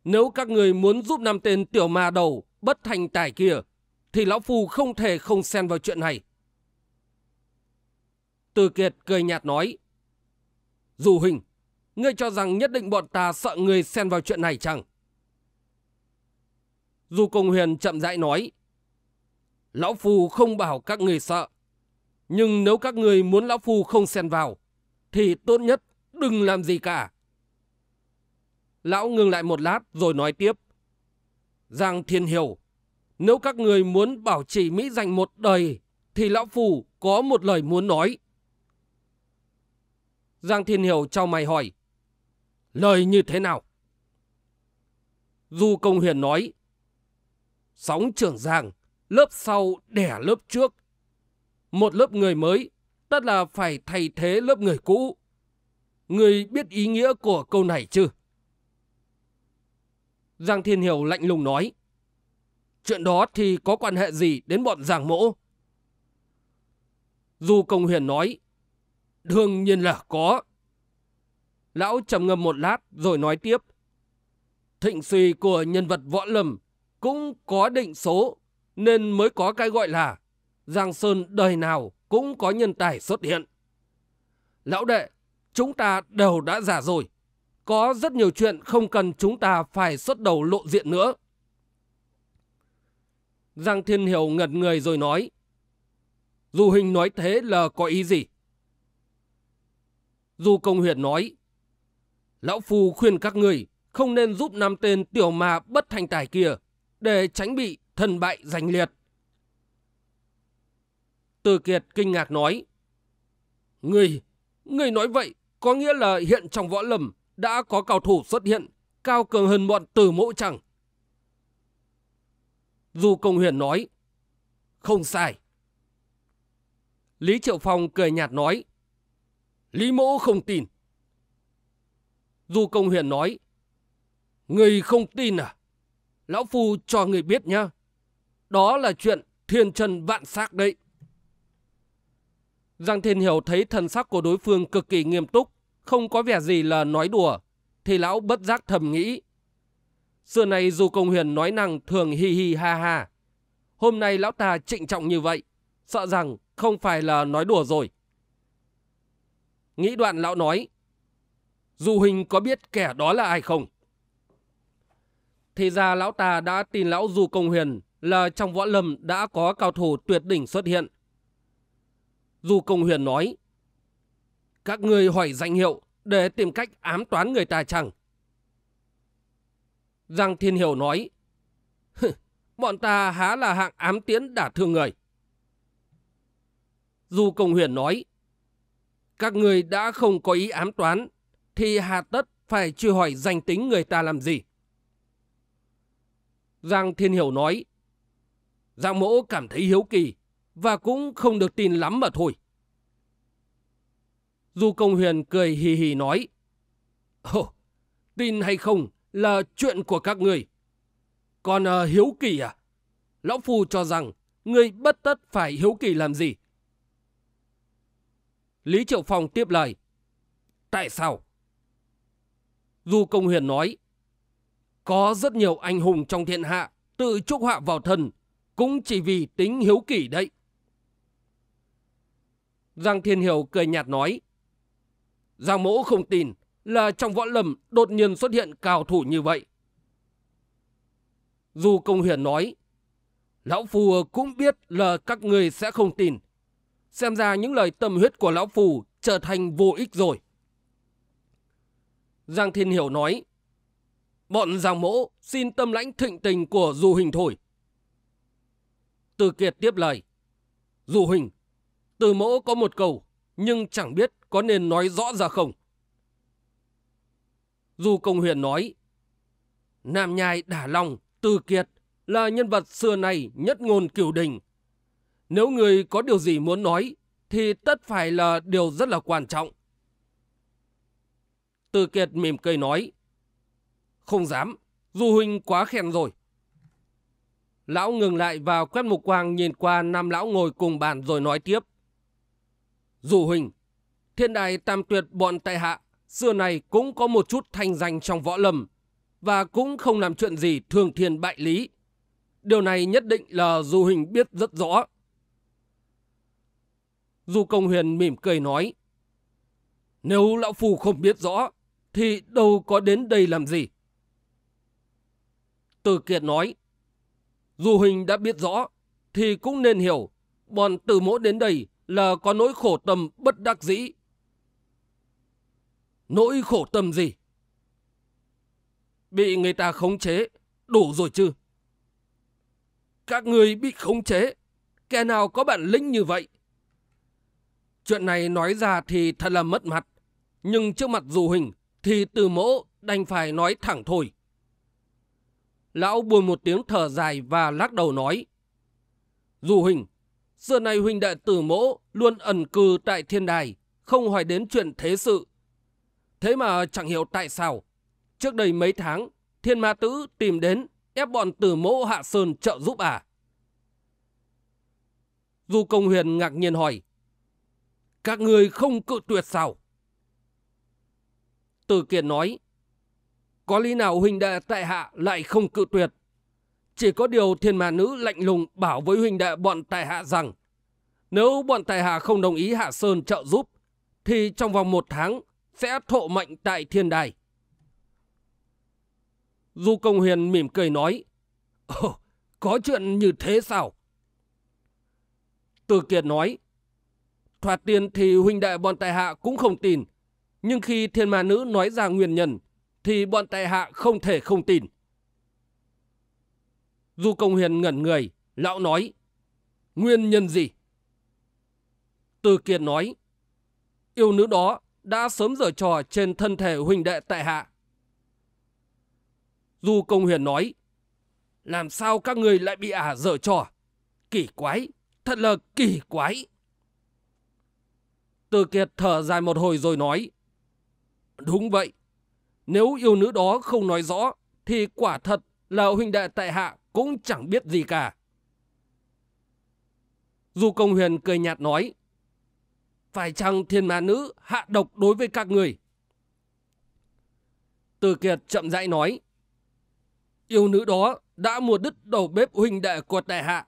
nếu các người muốn giúp năm tên tiểu ma đầu bất thành tài kia, thì Lão Phu không thể không xen vào chuyện này. Từ Kiệt cười nhạt nói, Dù hình, ngươi cho rằng nhất định bọn ta sợ ngươi xen vào chuyện này chẳng? Dù Công Huyền chậm rãi nói, Lão Phu không bảo các người sợ, nhưng nếu các người muốn Lão Phu không xen vào, thì tốt nhất đừng làm gì cả. Lão ngừng lại một lát rồi nói tiếp. Giang Thiên Hiểu, nếu các người muốn bảo trì Mỹ danh một đời, thì Lão Phù có một lời muốn nói. Giang Thiên Hiểu trao mày hỏi, lời như thế nào? Du Công Huyền nói, sóng trưởng giang, lớp sau đẻ lớp trước. Một lớp người mới, tất là phải thay thế lớp người cũ. Người biết ý nghĩa của câu này chưa? Giang Thiên Hiểu lạnh lùng nói. Chuyện đó thì có quan hệ gì đến bọn giảng Mỗ? Du Công Huyền nói. Đương nhiên là có. Lão trầm ngâm một lát rồi nói tiếp. Thịnh suy của nhân vật Võ Lâm cũng có định số nên mới có cái gọi là Giang Sơn đời nào cũng có nhân tài xuất hiện. Lão đệ, chúng ta đều đã già rồi có rất nhiều chuyện không cần chúng ta phải xuất đầu lộ diện nữa. Giang Thiên Hiểu ngật người rồi nói. Dù Hình nói thế là có ý gì? Du Công Huyệt nói. Lão Phu khuyên các người không nên giúp năm tên tiểu mà bất thành tài kia để tránh bị thần bại giành liệt. Từ Kiệt kinh ngạc nói. Người, người nói vậy có nghĩa là hiện trong võ lâm đã có cao thủ xuất hiện, cao cường hơn bọn tử mộ chẳng. Du Công Huyền nói, không sai. Lý Triệu Phong cười nhạt nói, Lý Mỗ không tin. Du Công Huyền nói, Người không tin à? Lão Phu cho người biết nhá. Đó là chuyện thiên trần vạn xác đấy. Giang Thiên Hiểu thấy thần sắc của đối phương cực kỳ nghiêm túc, không có vẻ gì là nói đùa, thì lão bất giác thầm nghĩ. Xưa này dù công huyền nói năng thường hi hi ha ha, hôm nay lão ta trịnh trọng như vậy, sợ rằng không phải là nói đùa rồi. Nghĩ đoạn lão nói, dù Hình có biết kẻ đó là ai không? Thì ra lão ta đã tin lão Dù Công Huyền là trong võ lâm đã có cao thủ tuyệt đỉnh xuất hiện. Dù Công Huyền nói, các người hỏi danh hiệu để tìm cách ám toán người ta chẳng? Giang Thiên Hiểu nói, bọn ta há là hạng ám tiến đả thương người. Du Công Huyền nói, các người đã không có ý ám toán, thì hà tất phải truy hỏi danh tính người ta làm gì? Giang Thiên Hiểu nói, Giang Mỗ cảm thấy hiếu kỳ và cũng không được tin lắm mà thôi. Du Công Huyền cười hì hì nói. Ồ, tin hay không là chuyện của các người. Còn uh, hiếu kỳ à? Lão Phu cho rằng người bất tất phải hiếu kỳ làm gì? Lý Triệu Phong tiếp lời. Tại sao? Du Công Huyền nói. Có rất nhiều anh hùng trong thiên hạ tự chúc họa vào thân, cũng chỉ vì tính hiếu kỳ đấy. Giang Thiên Hiểu cười nhạt nói. Giang mỗ không tin là trong võ lâm đột nhiên xuất hiện cao thủ như vậy. Dù công huyền nói, Lão Phù cũng biết là các người sẽ không tin. Xem ra những lời tâm huyết của Lão Phù trở thành vô ích rồi. Giang Thiên Hiểu nói, Bọn Giang Mỗ xin tâm lãnh thịnh tình của Du Hình thổi Từ Kiệt tiếp lời, Du Hình, từ mỗ có một câu, nhưng chẳng biết có nên nói rõ ra không. Du Công Huyền nói, Nam Nhai Đả Long, Tư Kiệt là nhân vật xưa này nhất ngôn cửu đình. Nếu người có điều gì muốn nói, thì tất phải là điều rất là quan trọng. Tư Kiệt mỉm cười nói, Không dám, Du Huynh quá khen rồi. Lão ngừng lại và quét mục quang nhìn qua nam lão ngồi cùng bàn rồi nói tiếp. Dù huynh, thiên đài tam tuyệt bọn tại hạ, xưa này cũng có một chút thành danh trong võ lâm, và cũng không làm chuyện gì thường thiên bại lý. Điều này nhất định là Dù Hình biết rất rõ. Dù Công Huyền mỉm cười nói, Nếu Lão Phù không biết rõ, thì đâu có đến đây làm gì? Từ Kiệt nói, Dù Hình đã biết rõ, thì cũng nên hiểu, bọn từ mỗ đến đây là có nỗi khổ tâm bất đắc dĩ. Nỗi khổ tâm gì? Bị người ta khống chế, đủ rồi chứ? Các người bị khống chế, kẻ nào có bản lĩnh như vậy? Chuyện này nói ra thì thật là mất mặt, nhưng trước mặt dù hình thì từ mỗ đành phải nói thẳng thôi. Lão buồn một tiếng thở dài và lắc đầu nói. Dù hình, giờ này huynh đệ tử mỗ luôn ẩn cư tại thiên đài, không hỏi đến chuyện thế sự. Thế mà chẳng hiểu tại sao. Trước đây mấy tháng, thiên ma tử tìm đến ép bọn tử mỗ hạ sơn trợ giúp à. Du Công Huyền ngạc nhiên hỏi. Các người không cự tuyệt sao? Từ Kiệt nói. Có lý nào huynh đệ tại hạ lại không cự tuyệt? Chỉ có điều thiên ma nữ lạnh lùng bảo với huynh đệ bọn tài hạ rằng nếu bọn tài hạ không đồng ý Hạ Sơn trợ giúp thì trong vòng một tháng sẽ thộ mệnh tại thiên đài. Du Công Huyền mỉm cười nói Ồ, có chuyện như thế sao? Từ Kiệt nói Thoạt tiền thì huynh đệ bọn tài hạ cũng không tin. Nhưng khi thiên ma nữ nói ra nguyên nhân thì bọn tài hạ không thể không tin. Du Công Hiền ngẩn người, lão nói, nguyên nhân gì? Từ Kiệt nói, yêu nữ đó đã sớm dở trò trên thân thể huynh đệ tại hạ. Du Công Huyền nói, làm sao các người lại bị ả dở trò? Kỳ quái, thật là kỳ quái. Từ Kiệt thở dài một hồi rồi nói, đúng vậy, nếu yêu nữ đó không nói rõ, thì quả thật là huynh đệ tại hạ cũng chẳng biết gì cả. Du Công Huyền cười nhạt nói, phải chăng thiên ma nữ hạ độc đối với các người? Từ Kiệt chậm rãi nói, yêu nữ đó đã mua đứt đầu bếp huynh đệ của tại hạ.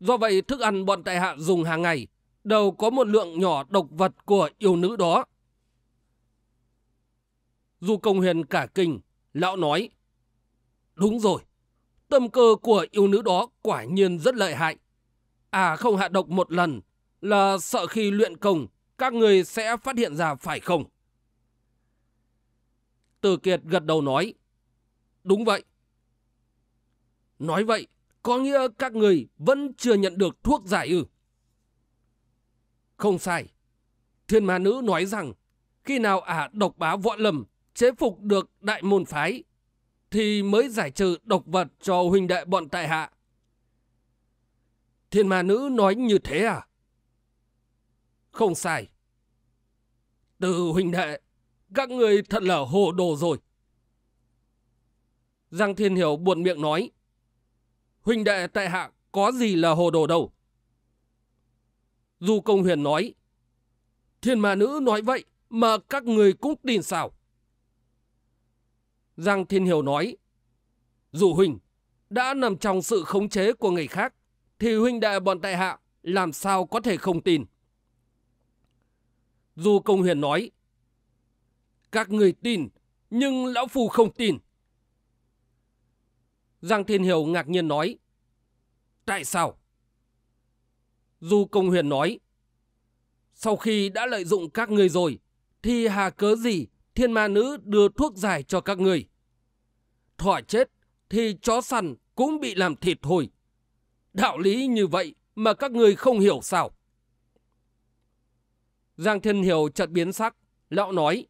Do vậy thức ăn bọn tại hạ dùng hàng ngày đều có một lượng nhỏ độc vật của yêu nữ đó. Du Công Huyền cả kinh, lão nói, đúng rồi, Tâm cơ của yêu nữ đó quả nhiên rất lợi hại. À không hạ độc một lần là sợ khi luyện công các người sẽ phát hiện ra phải không? Từ Kiệt gật đầu nói. Đúng vậy. Nói vậy, có nghĩa các người vẫn chưa nhận được thuốc giải ư? Không sai. Thiên ma nữ nói rằng, khi nào ả à độc bá võ lầm chế phục được đại môn phái, thì mới giải trừ độc vật cho huynh đệ bọn tại hạ. Thiên ma nữ nói như thế à? Không sai. Từ huynh đệ, các người thật là hồ đồ rồi. Giang Thiên Hiểu buồn miệng nói. Huynh đệ tại hạ có gì là hồ đồ đâu. Du Công Huyền nói. Thiên ma nữ nói vậy mà các người cũng tin sao? Giang Thiên Hiểu nói, dù Huynh đã nằm trong sự khống chế của người khác, thì Huynh đệ bọn tại hạ làm sao có thể không tin. dù Công Huyền nói, các người tin, nhưng Lão Phu không tin. Giang Thiên Hiểu ngạc nhiên nói, tại sao? dù Công Huyền nói, sau khi đã lợi dụng các người rồi, thì hà cớ gì thiên ma nữ đưa thuốc giải cho các người. Thỏa chết thì chó săn cũng bị làm thịt thôi. Đạo lý như vậy mà các người không hiểu sao. Giang Thiên Hiểu chợt biến sắc, lão nói.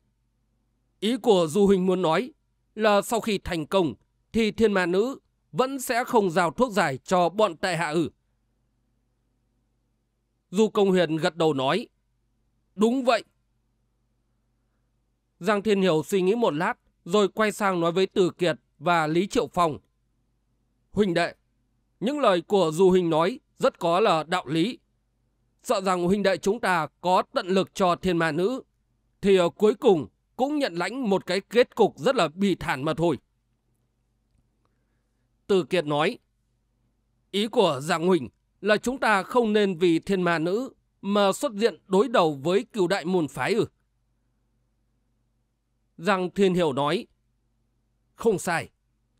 Ý của Du Huỳnh muốn nói là sau khi thành công thì thiên ma nữ vẫn sẽ không giao thuốc giải cho bọn tệ hạ ử. Du Công Huyền gật đầu nói. Đúng vậy. Giang Thiên Hiểu suy nghĩ một lát, rồi quay sang nói với Từ Kiệt và Lý Triệu Phong. Huỳnh đệ, những lời của Du Huỳnh nói rất có là đạo lý. Sợ rằng huynh đệ chúng ta có tận lực cho thiên ma nữ, thì cuối cùng cũng nhận lãnh một cái kết cục rất là bì thản mà thôi. Từ Kiệt nói, ý của Giang Huỳnh là chúng ta không nên vì thiên ma nữ mà xuất diện đối đầu với cựu đại môn phái ư. Giang Thiên Hiểu nói, không sai,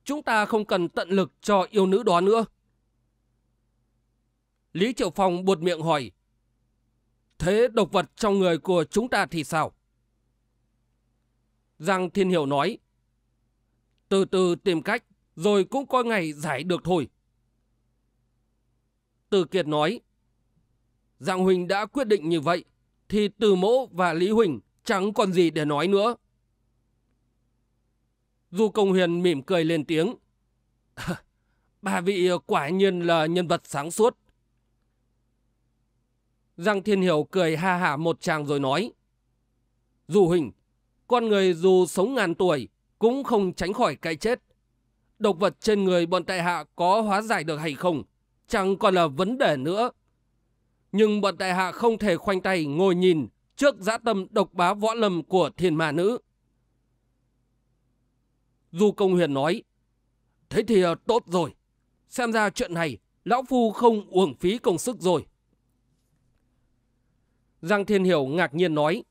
chúng ta không cần tận lực cho yêu nữ đó nữa. Lý Triệu Phong buột miệng hỏi, thế độc vật trong người của chúng ta thì sao? Giang Thiên Hiểu nói, từ từ tìm cách, rồi cũng coi ngày giải được thôi. Từ Kiệt nói, Giang Huỳnh đã quyết định như vậy, thì Từ Mỗ và Lý Huỳnh chẳng còn gì để nói nữa. Du Công Huyền mỉm cười lên tiếng. bà vị ờ, quả nhiên là nhân vật sáng suốt. Giang Thiên Hiểu cười ha hả một tràng rồi nói. Dù hình con người dù sống ngàn tuổi cũng không tránh khỏi cái chết. Độc vật trên người bọn tại hạ có hóa giải được hay không, chẳng còn là vấn đề nữa. Nhưng bọn tại hạ không thể khoanh tay ngồi nhìn trước dã tâm độc bá võ lâm của thiên ma nữ. Du Công Huyền nói, thế thì ờ, tốt rồi, xem ra chuyện này Lão Phu không uổng phí công sức rồi. Giang Thiên Hiểu ngạc nhiên nói,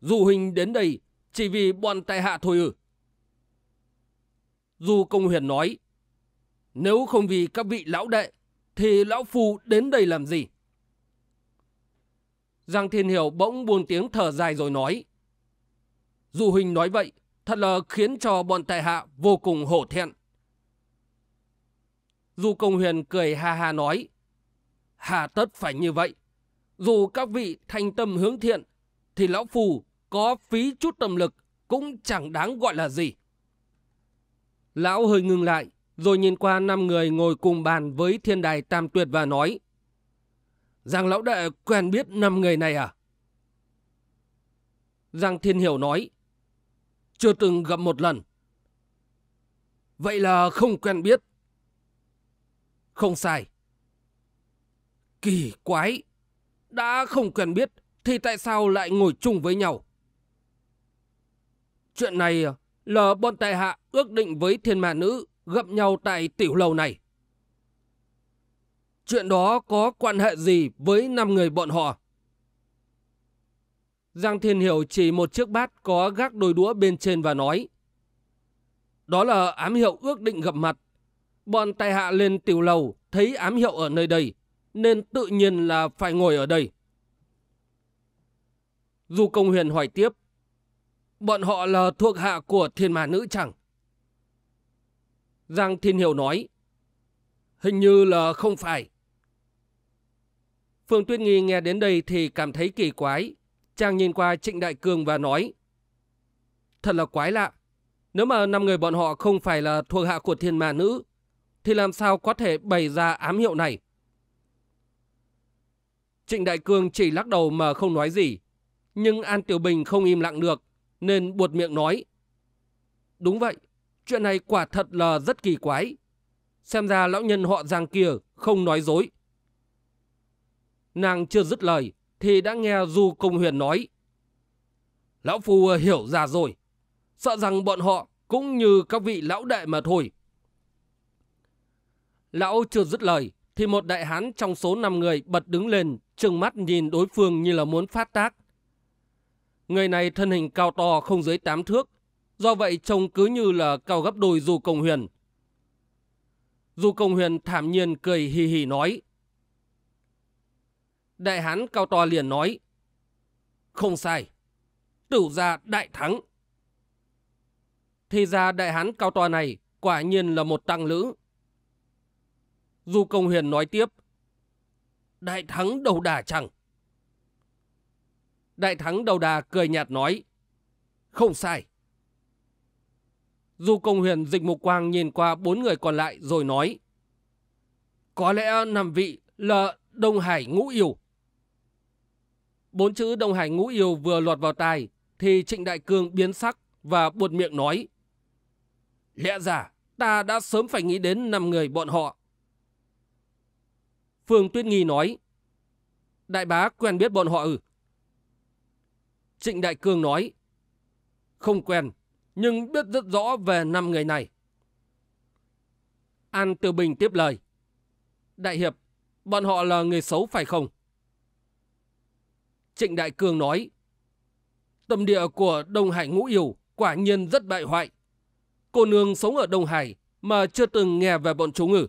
Du Huynh đến đây chỉ vì bọn tại hạ thôi ư. Ừ. Du Công Huyền nói, nếu không vì các vị lão đệ, thì lão phu đến đây làm gì? Giang Thiên Hiểu bỗng buồn tiếng thở dài rồi nói. Dù Huỳnh nói vậy, thật là khiến cho bọn tại hạ vô cùng hổ thẹn. Du Công Huyền cười ha ha nói, hà tất phải như vậy. Dù các vị thành tâm hướng thiện, thì Lão Phù có phí chút tâm lực cũng chẳng đáng gọi là gì. Lão hơi ngừng lại, rồi nhìn qua năm người ngồi cùng bàn với thiên đài Tam Tuyệt và nói, Giang Lão Đệ quen biết năm người này à? Giang Thiên Hiểu nói, chưa từng gặp một lần. Vậy là không quen biết. Không sai. Kỳ quái. Đã không quen biết thì tại sao lại ngồi chung với nhau? Chuyện này là bọn tài hạ ước định với thiên ma nữ gặp nhau tại tiểu lầu này. Chuyện đó có quan hệ gì với năm người bọn họ? Giang Thiên Hiểu chỉ một chiếc bát có gác đôi đũa bên trên và nói. Đó là ám hiệu ước định gặp mặt. Bọn tài hạ lên tiểu lầu thấy ám hiệu ở nơi đây, nên tự nhiên là phải ngồi ở đây. Du Công Huyền hỏi tiếp. Bọn họ là thuộc hạ của thiên mà nữ chẳng? Giang Thiên Hiểu nói. Hình như là không phải. Phương Tuyết Nghi nghe đến đây thì cảm thấy kỳ quái. Chàng nhìn qua Trịnh Đại Cương và nói. Thật là quái lạ. Nếu mà năm người bọn họ không phải là thuộc hạ của thiên ma nữ, thì làm sao có thể bày ra ám hiệu này? Trịnh Đại Cương chỉ lắc đầu mà không nói gì. Nhưng An Tiểu Bình không im lặng được, nên buột miệng nói. Đúng vậy, chuyện này quả thật là rất kỳ quái. Xem ra lão nhân họ giang kia không nói dối. Nàng chưa dứt lời, thì đã nghe Du Công Huyền nói. Lão Phu ờ, hiểu ra rồi, sợ rằng bọn họ cũng như các vị lão đệ mà thôi. Lão chưa dứt lời, thì một đại hán trong số 5 người bật đứng lên, trừng mắt nhìn đối phương như là muốn phát tác. Người này thân hình cao to không dưới 8 thước, do vậy trông cứ như là cao gấp đôi Du Công Huyền. Du Công Huyền thảm nhiên cười hì hì nói. Đại hán cao to liền nói. Không sai. Tửu gia đại thắng. Thì ra đại hán cao to này quả nhiên là một tăng lữ. Du Công Huyền nói tiếp. Đại thắng đầu đà chẳng. Đại thắng đầu đà cười nhạt nói. Không sai. Du Công Huyền dịch mục quang nhìn qua bốn người còn lại rồi nói. Có lẽ nằm vị là Đông Hải Ngũ Yêu. Bốn chữ Đông Hải ngũ yêu vừa lọt vào tai thì Trịnh Đại Cương biến sắc và buột miệng nói. Lẽ ra ta đã sớm phải nghĩ đến năm người bọn họ. Phương Tuyết Nghi nói. Đại bá quen biết bọn họ ư? Trịnh Đại Cương nói. Không quen, nhưng biết rất rõ về năm người này. An Tư Bình tiếp lời. Đại Hiệp, bọn họ là người xấu phải không? Trịnh Đại Cương nói, Tâm địa của Đông Hải Ngũ Yêu quả nhiên rất bại hoại. Cô nương sống ở Đông Hải mà chưa từng nghe về bọn chúng ư.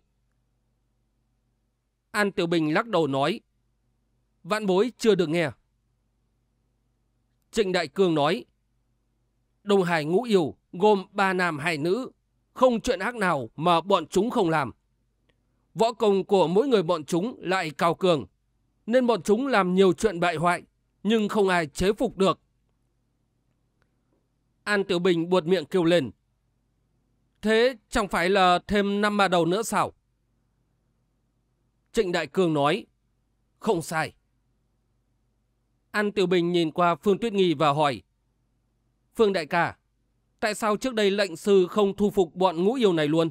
An Tiểu Bình lắc đầu nói, Vạn bối chưa được nghe. Trịnh Đại Cương nói, Đông Hải Ngũ Yêu gồm ba nam hai nữ, không chuyện ác nào mà bọn chúng không làm. Võ công của mỗi người bọn chúng lại cao cường, nên bọn chúng làm nhiều chuyện bại hoại, nhưng không ai chế phục được. An Tiểu Bình buột miệng kêu lên. Thế chẳng phải là thêm năm ba đầu nữa sao? Trịnh Đại Cường nói. Không sai. An Tiểu Bình nhìn qua Phương Tuyết Nghi và hỏi. Phương Đại ca, tại sao trước đây lệnh sư không thu phục bọn ngũ yêu này luôn?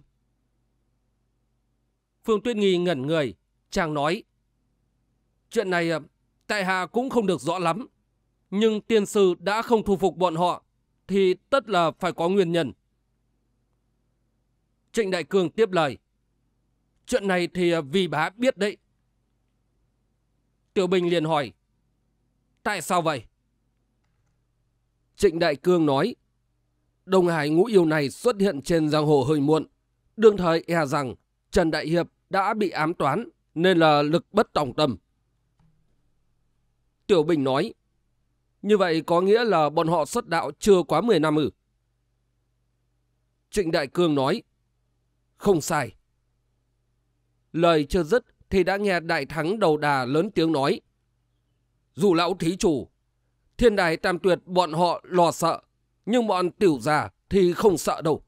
Phương Tuyết Nghi ngẩn người, chàng nói. Chuyện này à, tại hạ cũng không được rõ lắm. Nhưng tiên sư đã không thu phục bọn họ, thì tất là phải có nguyên nhân. Trịnh Đại Cương tiếp lời. Chuyện này thì à, vì bá biết đấy. Tiểu Bình liền hỏi. Tại sao vậy? Trịnh Đại Cương nói. Đông Hải ngũ yêu này xuất hiện trên giang hồ hơi muộn. Đương thời e rằng Trần Đại Hiệp đã bị ám toán nên là lực bất tòng tâm. Tiểu Bình nói, như vậy có nghĩa là bọn họ xuất đạo chưa quá 10 năm ư? Trịnh Đại Cương nói, không sai. Lời chưa dứt thì đã nghe Đại Thắng đầu đà lớn tiếng nói, dù lão thí chủ, thiên đài tam tuyệt bọn họ lo sợ, nhưng bọn tiểu già thì không sợ đâu.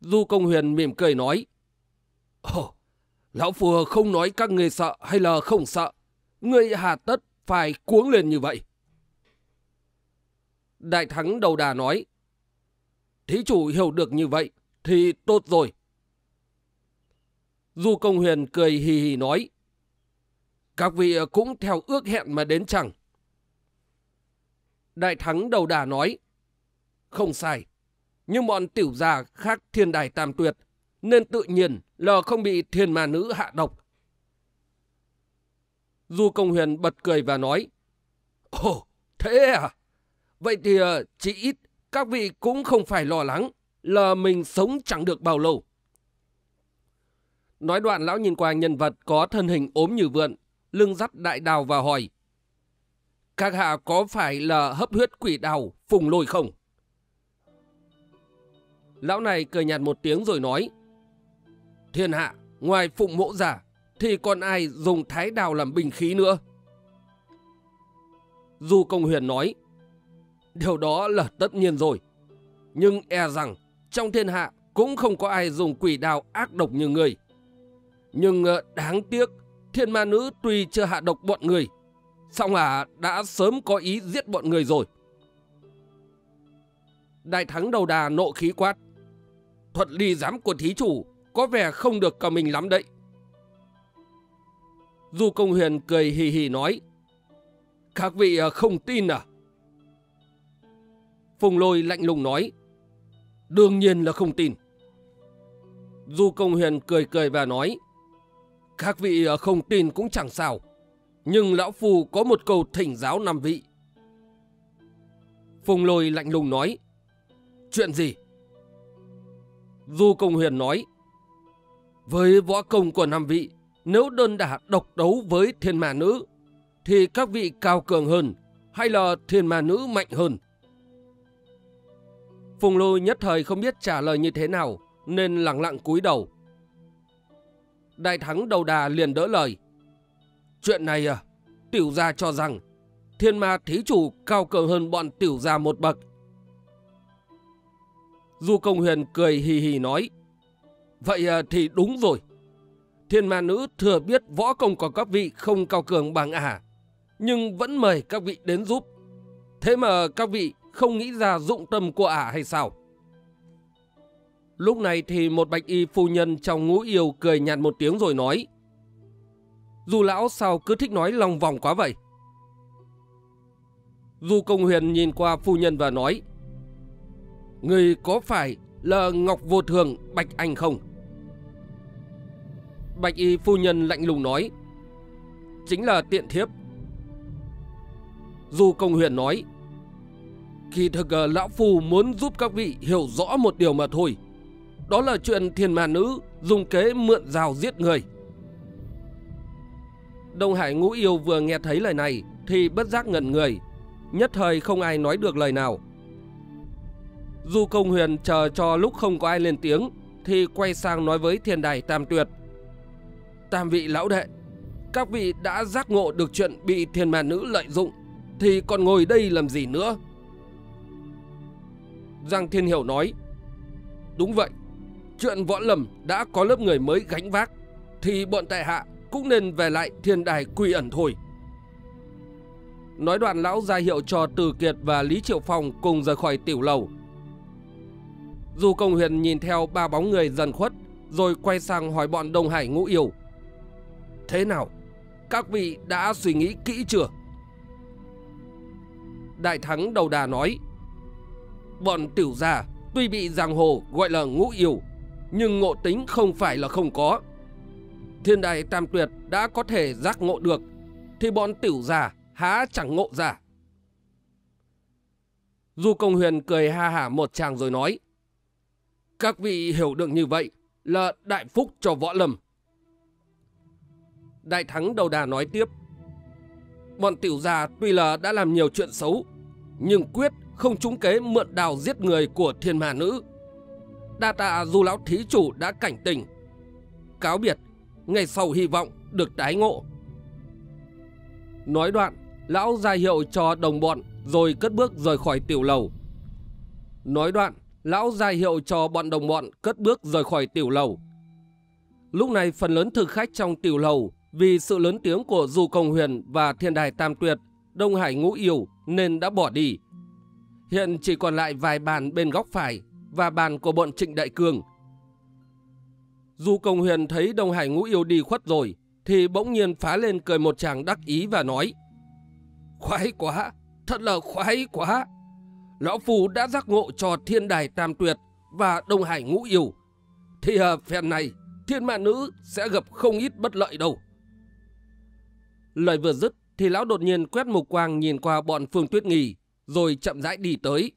Du Công Huyền mỉm cười nói, Ồ, Lão Phùa không nói các người sợ hay là không sợ, Ngươi hà tất phải cuống lên như vậy. Đại thắng đầu đà nói. Thí chủ hiểu được như vậy thì tốt rồi. Du Công Huyền cười hì hì nói. Các vị cũng theo ước hẹn mà đến chẳng. Đại thắng đầu đà nói. Không sai. Nhưng bọn tiểu già khác thiên đài tam tuyệt. Nên tự nhiên là không bị thiên ma nữ hạ độc. Du Công Huyền bật cười và nói, Ồ, thế à? Vậy thì ờ, chỉ ít các vị cũng không phải lo lắng là mình sống chẳng được bao lâu. Nói đoạn lão nhìn qua nhân vật có thân hình ốm như vượn, lưng dắt đại đào và hỏi. Các hạ có phải là hấp huyết quỷ đào phùng lôi không? Lão này cười nhạt một tiếng rồi nói. Thiên hạ, ngoài phụng mỗ giả, thì còn ai dùng thái đào làm bình khí nữa. Du Công Huyền nói, điều đó là tất nhiên rồi. Nhưng e rằng trong thiên hạ cũng không có ai dùng quỷ đào ác độc như người. Nhưng ờ, đáng tiếc, thiên ma nữ tuy chưa hạ độc bọn người, song à đã sớm có ý giết bọn người rồi. Đại thắng đầu đà nộ khí quát. Thuật ly giám của thí chủ có vẻ không được cả mình lắm đấy. Du Công Huyền cười hì hì nói. Các vị à, không tin à? Phùng Lôi lạnh lùng nói. Đương nhiên là không tin. Du Công Huyền cười cười và nói. Các vị à, không tin cũng chẳng sao. Nhưng Lão Phu có một câu thỉnh giáo năm vị. Phùng Lôi lạnh lùng nói. Chuyện gì? Du Công Huyền nói. Với võ công của năm vị, nếu đơn đả độc đấu với thiên ma nữ, thì các vị cao cường hơn hay là thiên ma nữ mạnh hơn? Phùng Lôi nhất thời không biết trả lời như thế nào, nên lặng lặng cúi đầu. Đại thắng đầu đà liền đỡ lời. Chuyện này à, tiểu gia cho rằng thiên ma thí chủ cao cường hơn bọn tiểu gia một bậc. Du Công Huyền cười hì hì nói. Vậy à thì đúng rồi. Thiên ma nữ thừa biết võ công của các vị không cao cường bằng ả, nhưng vẫn mời các vị đến giúp. Thế mà các vị không nghĩ ra dụng tâm của ả hay sao? Lúc này thì một bạch y phu nhân trong ngũ yêu cười nhạt một tiếng rồi nói. Dù lão sao cứ thích nói lòng vòng quá vậy? Du Công Huyền nhìn qua phu nhân và nói Người có phải là Ngọc Vô Thường Bạch Anh không? Bạch y phu nhân lạnh lùng nói Chính là tiện thiếp Du Công Huyền nói Khi thực ờ, lão phù muốn giúp các vị hiểu rõ một điều mà thôi Đó là chuyện thiền mà nữ dùng kế mượn rào giết người Đông Hải Ngũ Yêu vừa nghe thấy lời này thì bất giác ngẩn người Nhất thời không ai nói được lời nào Du Công Huyền chờ cho lúc không có ai lên tiếng thì quay sang nói với thiên đài tam tuyệt tam vị lão đệ Các vị đã giác ngộ được chuyện bị thiên ma nữ lợi dụng Thì còn ngồi đây làm gì nữa Giang Thiên Hiểu nói Đúng vậy Chuyện võ lầm đã có lớp người mới gánh vác Thì bọn tại hạ cũng nên về lại thiên đài quy ẩn thôi Nói đoạn lão ra hiệu cho Từ Kiệt và Lý Triệu Phong cùng rời khỏi tiểu lầu Du Công Huyền nhìn theo ba bóng người dần khuất Rồi quay sang hỏi bọn Đông Hải ngũ yêu thế nào? Các vị đã suy nghĩ kỹ chưa? Đại thắng đầu đà nói Bọn tiểu gia tuy bị giang hồ gọi là ngũ yêu Nhưng ngộ tính không phải là không có Thiên đại tam tuyệt đã có thể giác ngộ được Thì bọn tiểu gia há chẳng ngộ giả Du Công Huyền cười ha hả một chàng rồi nói Các vị hiểu được như vậy là đại phúc cho võ lâm Đại Thắng đầu đà nói tiếp. Bọn tiểu già tuy là đã làm nhiều chuyện xấu, nhưng quyết không trúng kế mượn đào giết người của thiên mà nữ. Đa tạ dù lão thí chủ đã cảnh tỉnh. Cáo biệt, ngày sau hy vọng được tái ngộ. Nói đoạn, lão ra hiệu cho đồng bọn rồi cất bước rời khỏi tiểu lầu. Nói đoạn, lão ra hiệu cho bọn đồng bọn cất bước rời khỏi tiểu lầu. Lúc này phần lớn thực khách trong tiểu lầu vì sự lớn tiếng của Du Công Huyền và Thiên Đài Tam Tuyệt, Đông Hải Ngũ Yêu nên đã bỏ đi. Hiện chỉ còn lại vài bàn bên góc phải và bàn của bọn Trịnh Đại Cương. Du Công Huyền thấy Đông Hải Ngũ Yêu đi khuất rồi, thì bỗng nhiên phá lên cười một chàng đắc ý và nói Khoái quá, thật là khoái quá. Lão Phù đã giác ngộ cho Thiên Đài Tam Tuyệt và Đông Hải Ngũ Yêu. Thì à, phèn này, Thiên Mã Nữ sẽ gặp không ít bất lợi đâu. Lời vừa dứt thì lão đột nhiên quét mục quang nhìn qua bọn Phương Tuyết Nghỉ, rồi chậm rãi đi tới,